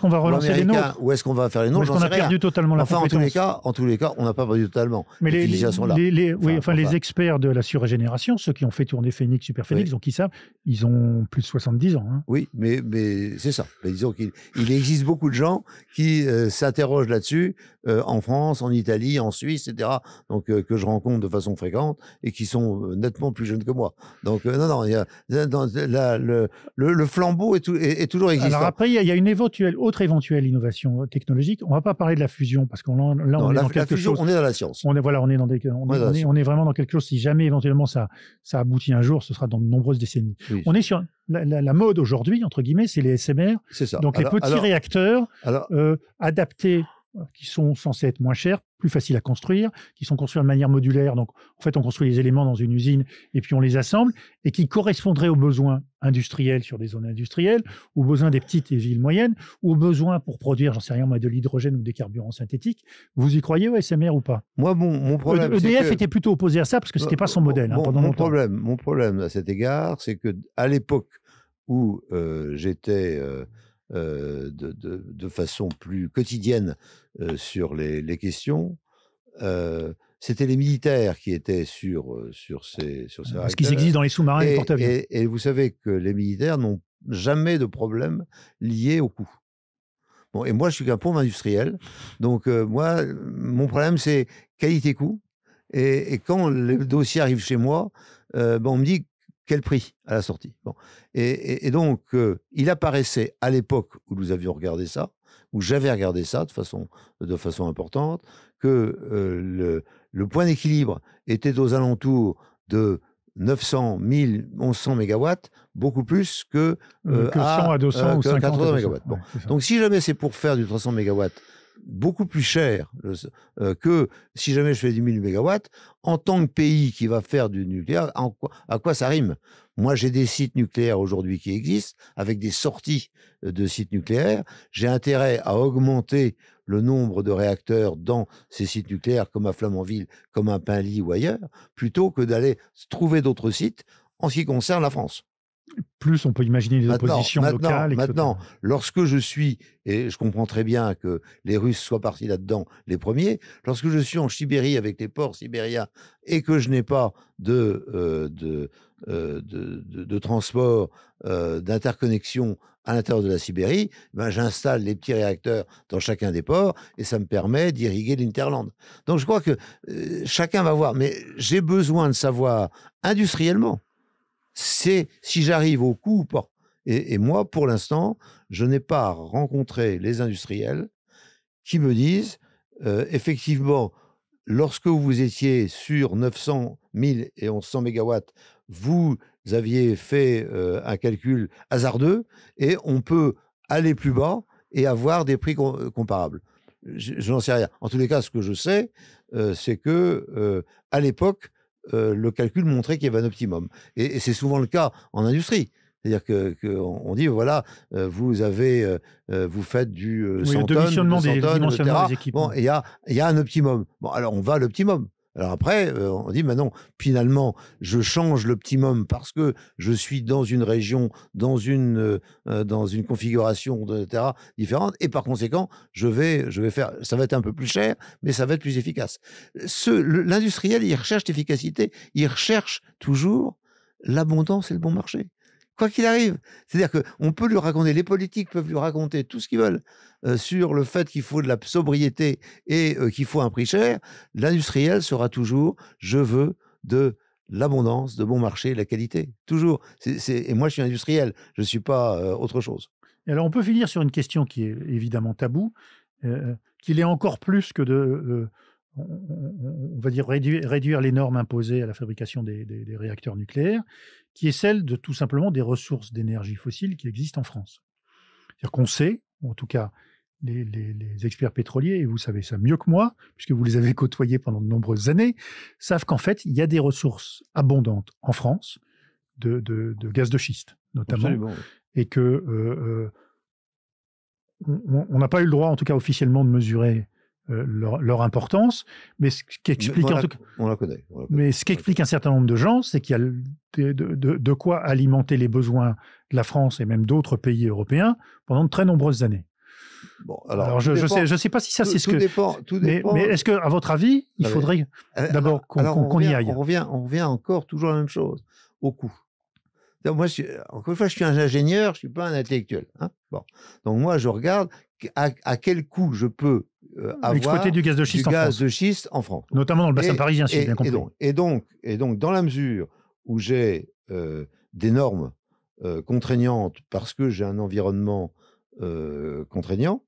qu'on va relancer les nôtres Ou est-ce qu'on va faire les noms Parce a perdu totalement la enfin, en tous les cas, en tous les cas, on n'a pas perdu totalement. Mais les, les experts de la surrégénération, ceux qui ont fait tourner Phoenix, Super Phoenix, donc ils savent, ils ont plus de 70 ans. Hein. Oui, mais, mais c'est ça. Mais disons qu'il il existe beaucoup de gens qui euh, s'interrogent là-dessus euh, en France, en Italie, en Suisse, etc. Donc euh, que je rencontre de façon fréquente et qui sont nettement plus jeunes que moi. Donc non, non, il y a, le, flambeau tout, est toujours alors après, il y, a, une éventuelle, autre éventuelle innovation technologique. On ne va pas parler de la fusion parce qu'on là, est dans quelque la chose. On est dans la science. On est voilà, on est dans des, on, est, vraiment dans quelque chose. Si jamais éventuellement ça, ça aboutit un jour, ce sera dans de nombreuses décennies. On est sur la, mode aujourd'hui entre guillemets, c'est les SMR. C'est ça. Donc les petits réacteurs euh, adaptés euh, qui sont censés être moins chers, plus faciles à construire, qui sont construits de manière modulaire. Donc, en fait, on construit les éléments dans une usine et puis on les assemble et qui correspondraient aux besoins industriels sur des zones industrielles, aux besoins des petites et villes moyennes, aux besoins pour produire, j'en sais rien, moi, de l'hydrogène ou des carburants synthétiques. Vous y croyez au SMR ou pas Moi, mon, problème. EDF était plutôt opposé à ça parce que c'était pas son modèle. Hein, mon, problème, mon problème à cet égard, c'est que à l'époque où euh, j'étais euh, euh, de, de, façon plus quotidienne euh, sur les, questions. Euh, c'était les militaires qui étaient sur, sur ces sur ces Ce qui existe dans les sous-marins et, et, et, vous savez que les militaires n'ont jamais de problème lié au coût. Bon, et moi, je suis un pauvre industriel. Donc, moi, mon problème, c'est qualité-coût. Et, quand le dossier arrive chez moi, euh, ben, on me dit quel prix à la sortie bon. et, donc, euh, il apparaissait à l'époque où nous avions regardé ça, où j'avais regardé ça de façon, de façon importante, que euh, le, point d'équilibre était aux alentours de 900, 1000, 1100 mégawatts, beaucoup plus que, 100 euh, à, 200 ou 50 mégawatts. Donc si jamais c'est pour faire du 300 mégawatts beaucoup plus cher euh, que si jamais je fais 10 000 mégawatts, en tant que pays qui va faire du nucléaire, à quoi ça rime Moi, j'ai des sites nucléaires aujourd'hui qui existent, avec des sorties euh, de sites nucléaires. J'ai intérêt à augmenter le nombre de réacteurs dans ces sites nucléaires, comme à Flamanville, comme à Pinly ou ailleurs, plutôt que d'aller trouver d'autres sites en ce qui concerne la France plus on peut imaginer les oppositions locales. Maintenant, lorsque je suis, et je comprends très bien que les Russes soient partis là-dedans les premiers, lorsque je suis en Sibérie avec les ports sibériens et que je n'ai pas de, euh, euh, de, transport, euh, d'interconnexion à l'intérieur de la Sibérie, eh ben j'installe les petits réacteurs dans chacun des ports et ça me permet d'irriguer l'Interland. Donc je crois que chacun va voir, mais j'ai besoin de savoir industriellement c'est si j'arrive au coup ou Et, moi, pour l'instant, je n'ai pas rencontré les industriels qui me disent, euh, effectivement, lorsque vous étiez sur 900, 1000 et 1100 MW, vous aviez fait euh, un calcul hasardeux et on peut aller plus bas et avoir des prix comparables. Je, n'en sais rien. En tous les cas, ce que je sais, euh, c'est que à l'époque, euh, le calcul montrait qu'il y avait un optimum. Et, c'est souvent le cas en industrie. C'est-à-dire que, on dit voilà, euh, vous avez, euh, vous faites du 100 tonnes, des, tonnes, hein. il y a, y a un optimum. Bon, alors on va à l'optimum. Alors après, euh, on dit, maintenant, finalement, je change l'optimum parce que je suis dans une région, dans une, euh, euh, dans une configuration, différente, et par conséquent, je vais, je vais faire, ça va être un peu plus cher, mais ça va être plus efficace. L'industriel, il recherche l'efficacité, il recherche toujours l'abondance et le bon marché quoi qu'il arrive. C'est-à-dire qu'on peut lui raconter, les politiques peuvent lui raconter tout ce qu'ils veulent euh, sur le fait qu'il faut de la sobriété et euh, qu'il faut un prix cher. L'industriel sera toujours je veux de l'abondance, de bon marché, la qualité. Toujours. Et moi, je suis industriel, je ne suis pas euh, autre chose. alors, on peut finir sur une question qui est évidemment tabou, qu'il est encore plus que de on va dire réduire, les normes imposées à la fabrication des, réacteurs nucléaires, qui est celle de tout simplement des ressources d'énergie fossile qui existent en France. C'est-à-dire qu'on sait, en tout cas les, experts pétroliers, et vous savez ça mieux que moi, puisque vous les avez côtoyés pendant de nombreuses années, savent qu'en fait, il y a des ressources abondantes en France de, gaz de schiste, notamment, et que euh, euh, on n'a pas eu le droit, en tout cas officiellement, de mesurer euh, leur, importance, mais ce qui explique en tout cas, on la connaît, mais ce explique un certain nombre de gens, c'est qu'il y a de, quoi alimenter les besoins de la France et même d'autres pays européens pendant de très nombreuses années. Bon, alors, je ne sais, je sais pas si ça c'est ce que. tout dépend. Mais, est-ce que, à votre avis, il faudrait euh, d'abord qu'on y aille On revient, on revient encore toujours à la même chose, au coût moi, encore une fois, je suis un ingénieur, je ne suis pas un intellectuel. Hein. bon. Donc moi, je regarde à, quel coût je peux euh, ah, avoir du gaz de schiste, en, France. Notamment dans le bassin parisien, si j'ai bien compris. Et donc, et donc, dans la mesure où j'ai euh, des normes euh, contraignantes parce que j'ai un environnement contraignant,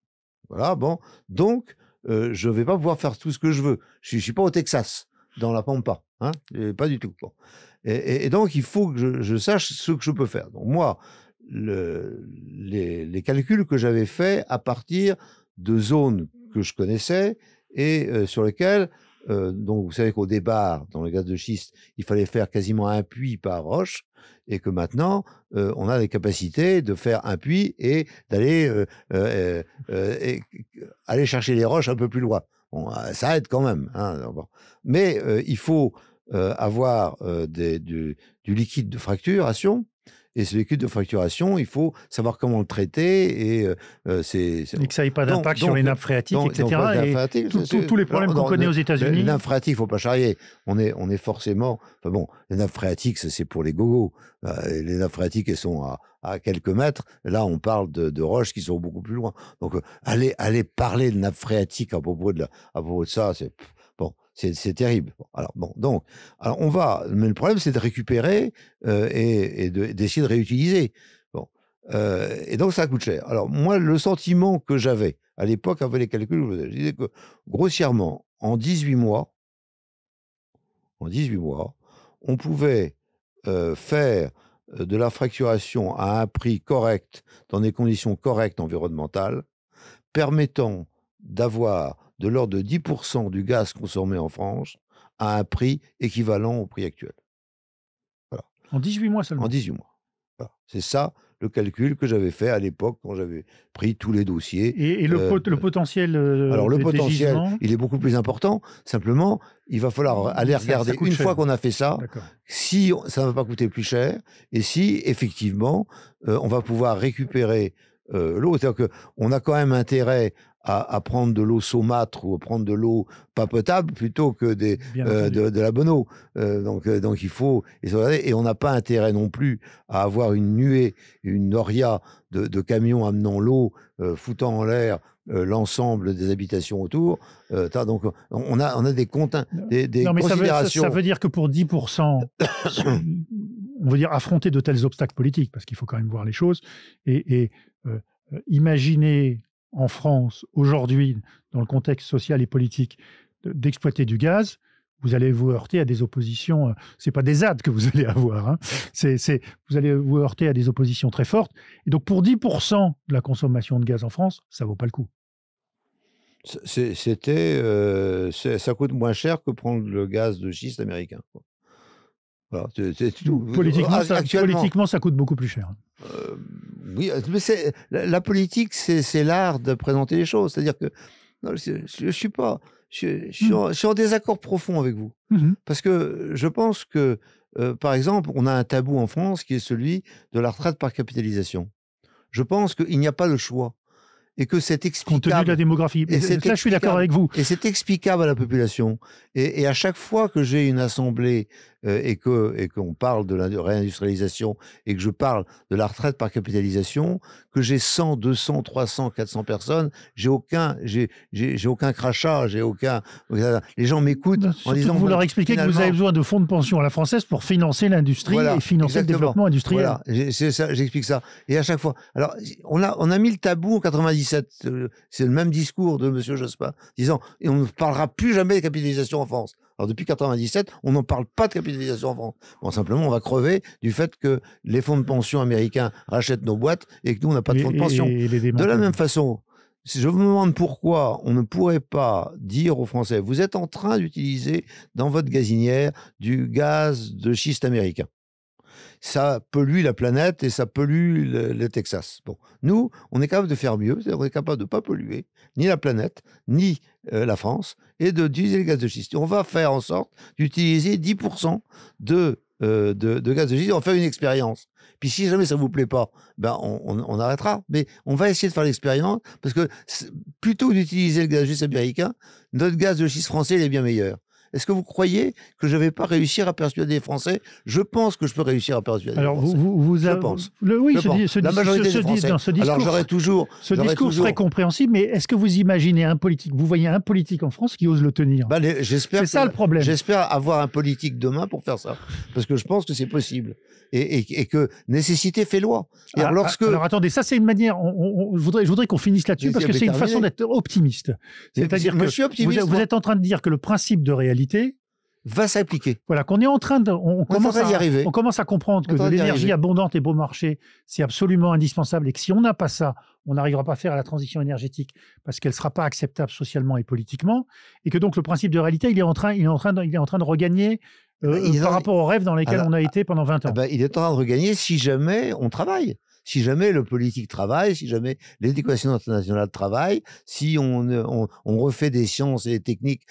voilà, bon, donc je ne vais pas pouvoir faire tout ce que je veux. Je ne suis pas au Texas, dans la Pampa, hein, pas du tout. Et, donc, il faut que je, sache ce que je peux faire. Donc, moi, le, les, calculs que j'avais faits à partir de zones que je connaissais et euh, sur lesquelles, euh, donc vous savez qu'au départ, dans le gaz de schiste, il fallait faire quasiment un puits par roche, et que maintenant, euh, on a des capacités de faire un puits et d'aller aller chercher les roches un peu plus loin. Bon, ça aide quand même. Hein, Mais il faut euh, avoir euh, des, du, liquide de fracturation. Et ce liquide de fracturation, il faut savoir comment le traiter et euh, c'est que ça n'ait pas d'impact sur les nappes phréatiques, etc. et tous les problèmes qu'on connaît aux États-Unis. Les nappes phréatiques, faut pas charrier. On est, on est forcément. bon, les nappes phréatiques, c'est pour les gogos. Les nappes phréatiques, elles sont à, à quelques mètres. Là, on parle de, roches qui sont beaucoup plus loin. Donc, allez aller, parler de nappes phréatiques à propos de, à propos de ça, c'est c'est terrible. Alors, bon, donc, on va. Mais le problème, c'est de récupérer euh, et, et d'essayer de, réutiliser. Bon. Euh, et donc, ça coûte cher. Alors, moi, le sentiment que j'avais à l'époque, avec les calculs, je disais que grossièrement, en 18 mois, en 18 mois, on pouvait euh, faire de la fracturation à un prix correct, dans des conditions correctes environnementales, permettant d'avoir de l'ordre de 10% du gaz consommé en France à un prix équivalent au prix actuel. En 18 mois seulement En 18 mois. C'est ça le calcul que j'avais fait à l'époque quand j'avais pris tous les dossiers. Et, le, euh, potentiel euh, Alors le potentiel, il est beaucoup plus important. Simplement, il va falloir mmh, aller regarder une fois qu'on a fait ça, si ça ne va pas coûter plus cher et si effectivement euh, on va pouvoir récupérer l'eau. C'est-à-dire qu'on a quand même intérêt à, prendre de l'eau saumâtre ou à prendre de l'eau pas potable plutôt que des, euh, de, la bonne eau. donc, euh, donc il faut. Et on n'a pas intérêt non plus à avoir une nuée, une noria de, camions amenant l'eau, euh, foutant en l'air l'ensemble des habitations autour. donc, on a, on a des, comptes, hein, des, considérations. Ça veut, dire que pour 10%, [COUGHS] on veut dire affronter de tels obstacles politiques, parce qu'il faut quand même voir les choses, et, imaginer en France aujourd'hui, dans le contexte social et politique, d'exploiter du gaz, vous allez vous heurter à des oppositions. Euh, Ce n'est pas des ZAD que vous [LAUGHS] allez avoir. Hein. C'est, vous allez vous heurter à des oppositions très fortes. Et donc, pour 10% de la consommation de gaz en France, ça vaut pas le coup. C'était, euh, ça coûte moins cher que prendre le gaz de schiste américain. politiquement, ça coûte beaucoup plus cher. Euh, oui, euh, mais c'est, la, politique, c'est, l'art de présenter les choses. C'est-à-dire que je, suis pas, mmh. je, suis en, désaccord profond avec vous, mmh parce que je pense que, euh, par exemple, on a un tabou en France qui est celui de la retraite par capitalisation. Je pense qu'il n'y a pas le choix et que c'est explicable. Compte tenu de la démographie. Et c'est là, je suis d'accord avec vous. Et c'est explicable à la population. Et, et à chaque fois que j'ai une assemblée euh, et qu'on et qu'on parle de la réindustrialisation et que je parle de la retraite par capitalisation, que j'ai 100, 200, 300, 400 personnes, j'ai aucun, j'ai, j'ai, aucun crachat, j'ai aucun. Les gens m'écoutent bah, en disant. Vous leur expliquez que vous avez besoin de fonds de pension à la française pour financer l'industrie et financer le développement industriel. Voilà, c'est ça, j'explique ça. Et à chaque fois. Alors, on a, on a mis le tabou en 97. Euh, c'est le même discours de M. Jospin, disant on ne parlera plus jamais de capitalisation en France. Alors depuis 97, on n'en parle pas de capitalisation en France. Bon, simplement, on va crever du fait que les fonds de pension américains rachètent nos boîtes et que nous, on n'a pas de fonds de pension. de la même façon, si je vous demande pourquoi on ne pourrait pas dire aux Français, vous êtes en train d'utiliser dans votre gazinière du gaz de schiste américain ça pollue la planète et ça pollue le, Texas. Bon, nous, on est capable de faire mieux, on est capable de ne pas polluer ni la planète, ni euh, la France, et d'utiliser le gaz de schiste. On va faire en sorte d'utiliser 10% euh, de de, gaz de schiste, on va faire une expérience. Puis si jamais ça vous plaît pas, ben on, arrêtera. Mais on va essayer de faire l'expérience parce que plutôt d'utiliser le gaz de schiste américain, notre gaz de schiste français il est bien meilleur. Est-ce que vous croyez que je ne vais pas réussir à persuader les Français Je pense que je peux réussir à persuader Alors, les Français. Vous, vous, vous je pense. oui, je ce, La discours, toujours. Ce discours serait compréhensible, mais est-ce que vous imaginez un politique Vous voyez un politique en France qui ose le tenir bah, J'espère. C'est ça le problème. J'espère avoir un politique demain pour faire ça, parce que je pense que c'est possible et, que nécessité fait loi. Ah, ah, alors, lorsque... attendez, ça c'est une manière. je voudrais, je voudrais qu'on finisse là-dessus parce que c'est une façon d'être optimiste. C'est-à-dire que je suis optimiste, vous, vous êtes en train de dire que le principe de réalité va s'appliquer. Voilà, qu'on est en train de, on, commence à, y arriver. on commence à comprendre que l'énergie abondante et bon marché, c'est absolument indispensable et que si on n'a pas ça, on n'arrivera pas à faire la transition énergétique parce qu'elle ne sera pas acceptable socialement et politiquement et que donc le principe de réalité, il est en train, il est en train, de, il est en train de regagner euh, bah, par rapport aux rêves dans lesquels on a ah, été pendant 20 ans. Ah bah, il est en train de regagner si jamais on travaille si jamais le politique travaille, si jamais l'éducation internationale travaille, si on, euh, refait des sciences et des techniques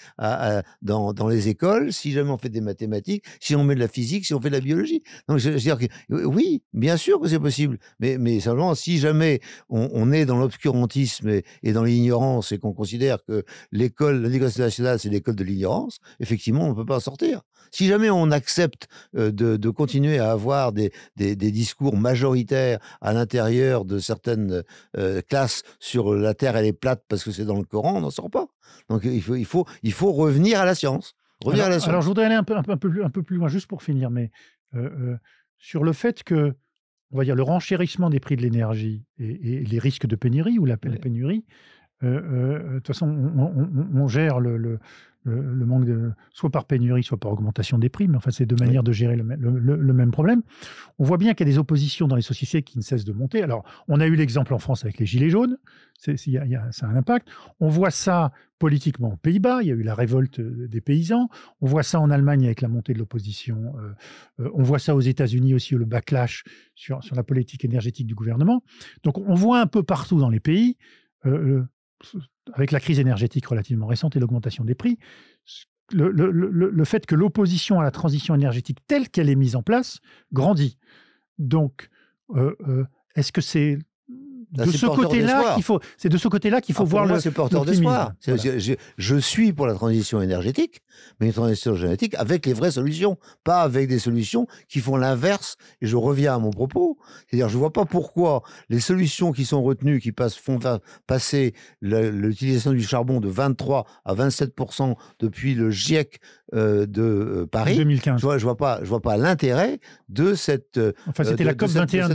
dans, les écoles, si jamais on fait des mathématiques, si on met de la physique, si on fait de la biologie. Donc, je, veux dire que euh, oui, bien sûr que c'est possible, mais, mais simplement, si jamais on, est dans l'obscurantisme et, dans l'ignorance et qu'on considère que l'école, l'éducation nationale, c'est l'école de l'ignorance, effectivement, on ne peut pas en sortir. Si jamais on accepte euh, de, continuer à avoir des discours majoritaires à l'intérieur de certaines euh, classes sur la terre elle est plate parce que c'est dans le Coran, on n'en sort pas. Donc il faut, il faut, il faut revenir à la science. Revenir alors, à la science. Alors je voudrais aller un peu, un peu, plus, un peu plus loin juste pour finir, mais euh, euh, sur le fait que on va dire le renchérissement des prix de l'énergie et, les risques de pénurie ou la, pénurie. De toute façon, on, gère le le, manque soit par pénurie, soit par augmentation des prix, mais enfin, c'est deux manières de gérer le, même problème. On voit bien qu'il y a des oppositions dans les sociétés qui ne cessent de monter. Alors, on a eu l'exemple en France avec les Gilets jaunes, c'est, ça a un impact. On voit ça politiquement aux Pays-Bas, il y a eu la révolte euh, des paysans, on voit ça en Allemagne avec la montée de l'opposition, euh, euh, on voit ça aux États-Unis aussi, le backlash sur, sur la politique énergétique du gouvernement. Donc, on voit un peu partout dans les pays avec la crise énergétique relativement récente et l'augmentation des prix, le, fait que l'opposition à la transition énergétique telle qu'elle est mise en place grandit. Donc, euh, euh, est-ce que c'est Mmh. de ce côté-là qu'il faut, c'est de ce côté-là qu'il faut ah, voir moi, le. C'est porteur d'espoir. Je, suis pour la transition énergétique, mais une transition génétique avec les vraies solutions, pas avec des solutions qui font l'inverse. Et je reviens à mon propos, c'est-à-dire je vois pas pourquoi les solutions qui sont retenues, qui passent, font passer l'utilisation du charbon de 23 à 27 depuis le GIEC euh, de euh, Paris. 2015. Je vois, vois pas, je vois pas l'intérêt de cette. Euh, c'était la COP 21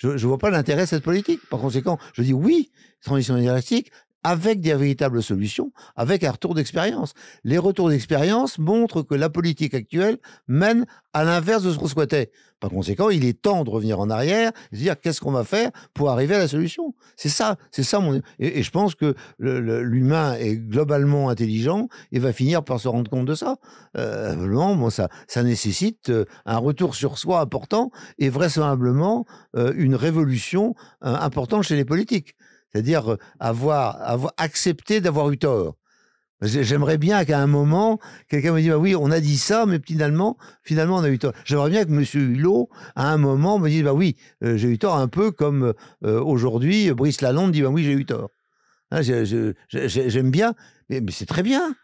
je ne vois pas l'intérêt de cette politique. Par conséquent, je dis oui, transition énergétique, avec des véritables solutions, avec un retour d'expérience. Les retours d'expérience montrent que la politique actuelle mène à l'inverse de ce qu'on souhaitait. Par conséquent, il est temps de revenir en arrière, de dire qu'est-ce qu'on va faire pour arriver à la solution. C'est ça, c'est ça mon. Et, je pense que l'humain est globalement intelligent et va finir par se rendre compte de ça. Euh, ça, ça nécessite euh, un retour sur soi important et vraisemblablement euh, une révolution euh, importante chez les politiques. C'est-à-dire euh, avoir, accepté d'avoir eu tort. J'aimerais bien qu'à un moment, quelqu'un me dise bah oui, on a dit ça, mais finalement, finalement, on a eu tort. J'aimerais bien que M. Hulot, à un moment, me dise bah oui, euh, j'ai eu tort, un peu comme euh, aujourd'hui, Brice Lalonde dit bah oui, j'ai eu tort. Hein, j'aime bien, mais c'est très bien.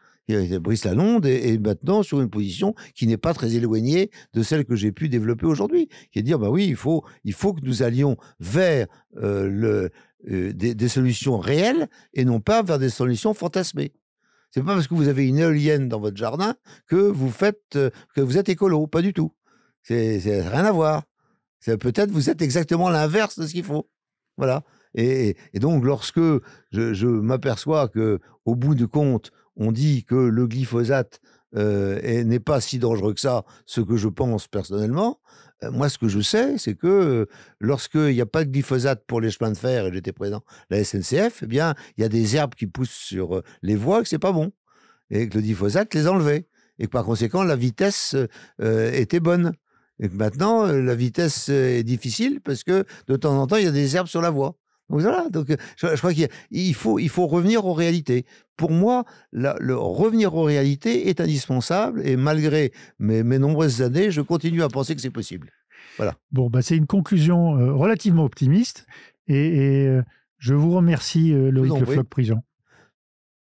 Brice Lalonde est, maintenant sur une position qui n'est pas très éloignée de celle que j'ai pu développer aujourd'hui, qui est de dire bah oui, il faut, il faut que nous allions vers euh, le, euh, des, solutions réelles et non pas vers des solutions fantasmées. C'est pas parce que vous avez une éolienne dans votre jardin que vous faites euh, que vous êtes écolo, pas du tout. C'est rien à voir. Peut-être vous êtes exactement l'inverse de ce qu'il faut. Voilà. Et, donc, lorsque je, je m'aperçois que, au bout du compte, on dit que le glyphosate euh, n'est pas si dangereux que ça, ce que je pense personnellement. Euh, moi, ce que je sais, c'est que lorsqu'il n'y a pas de glyphosate pour les chemins de fer, et j'étais présent, la SNCF, eh bien, il y a des herbes qui poussent sur euh, les voies que c'est pas bon. Et que le glyphosate les enlevait. Et que par conséquent, la vitesse était bonne. Et que maintenant, la vitesse est difficile parce que de temps en temps, il y a des herbes sur la voie. Donc voilà, donc je, crois qu'il faut, revenir aux réalités. Pour moi, le revenir aux réalités est indispensable et malgré mes, nombreuses années, je continue à penser que c'est possible. Voilà. Bon, bah, c'est une conclusion relativement optimiste et, je vous remercie, Loïc floc prison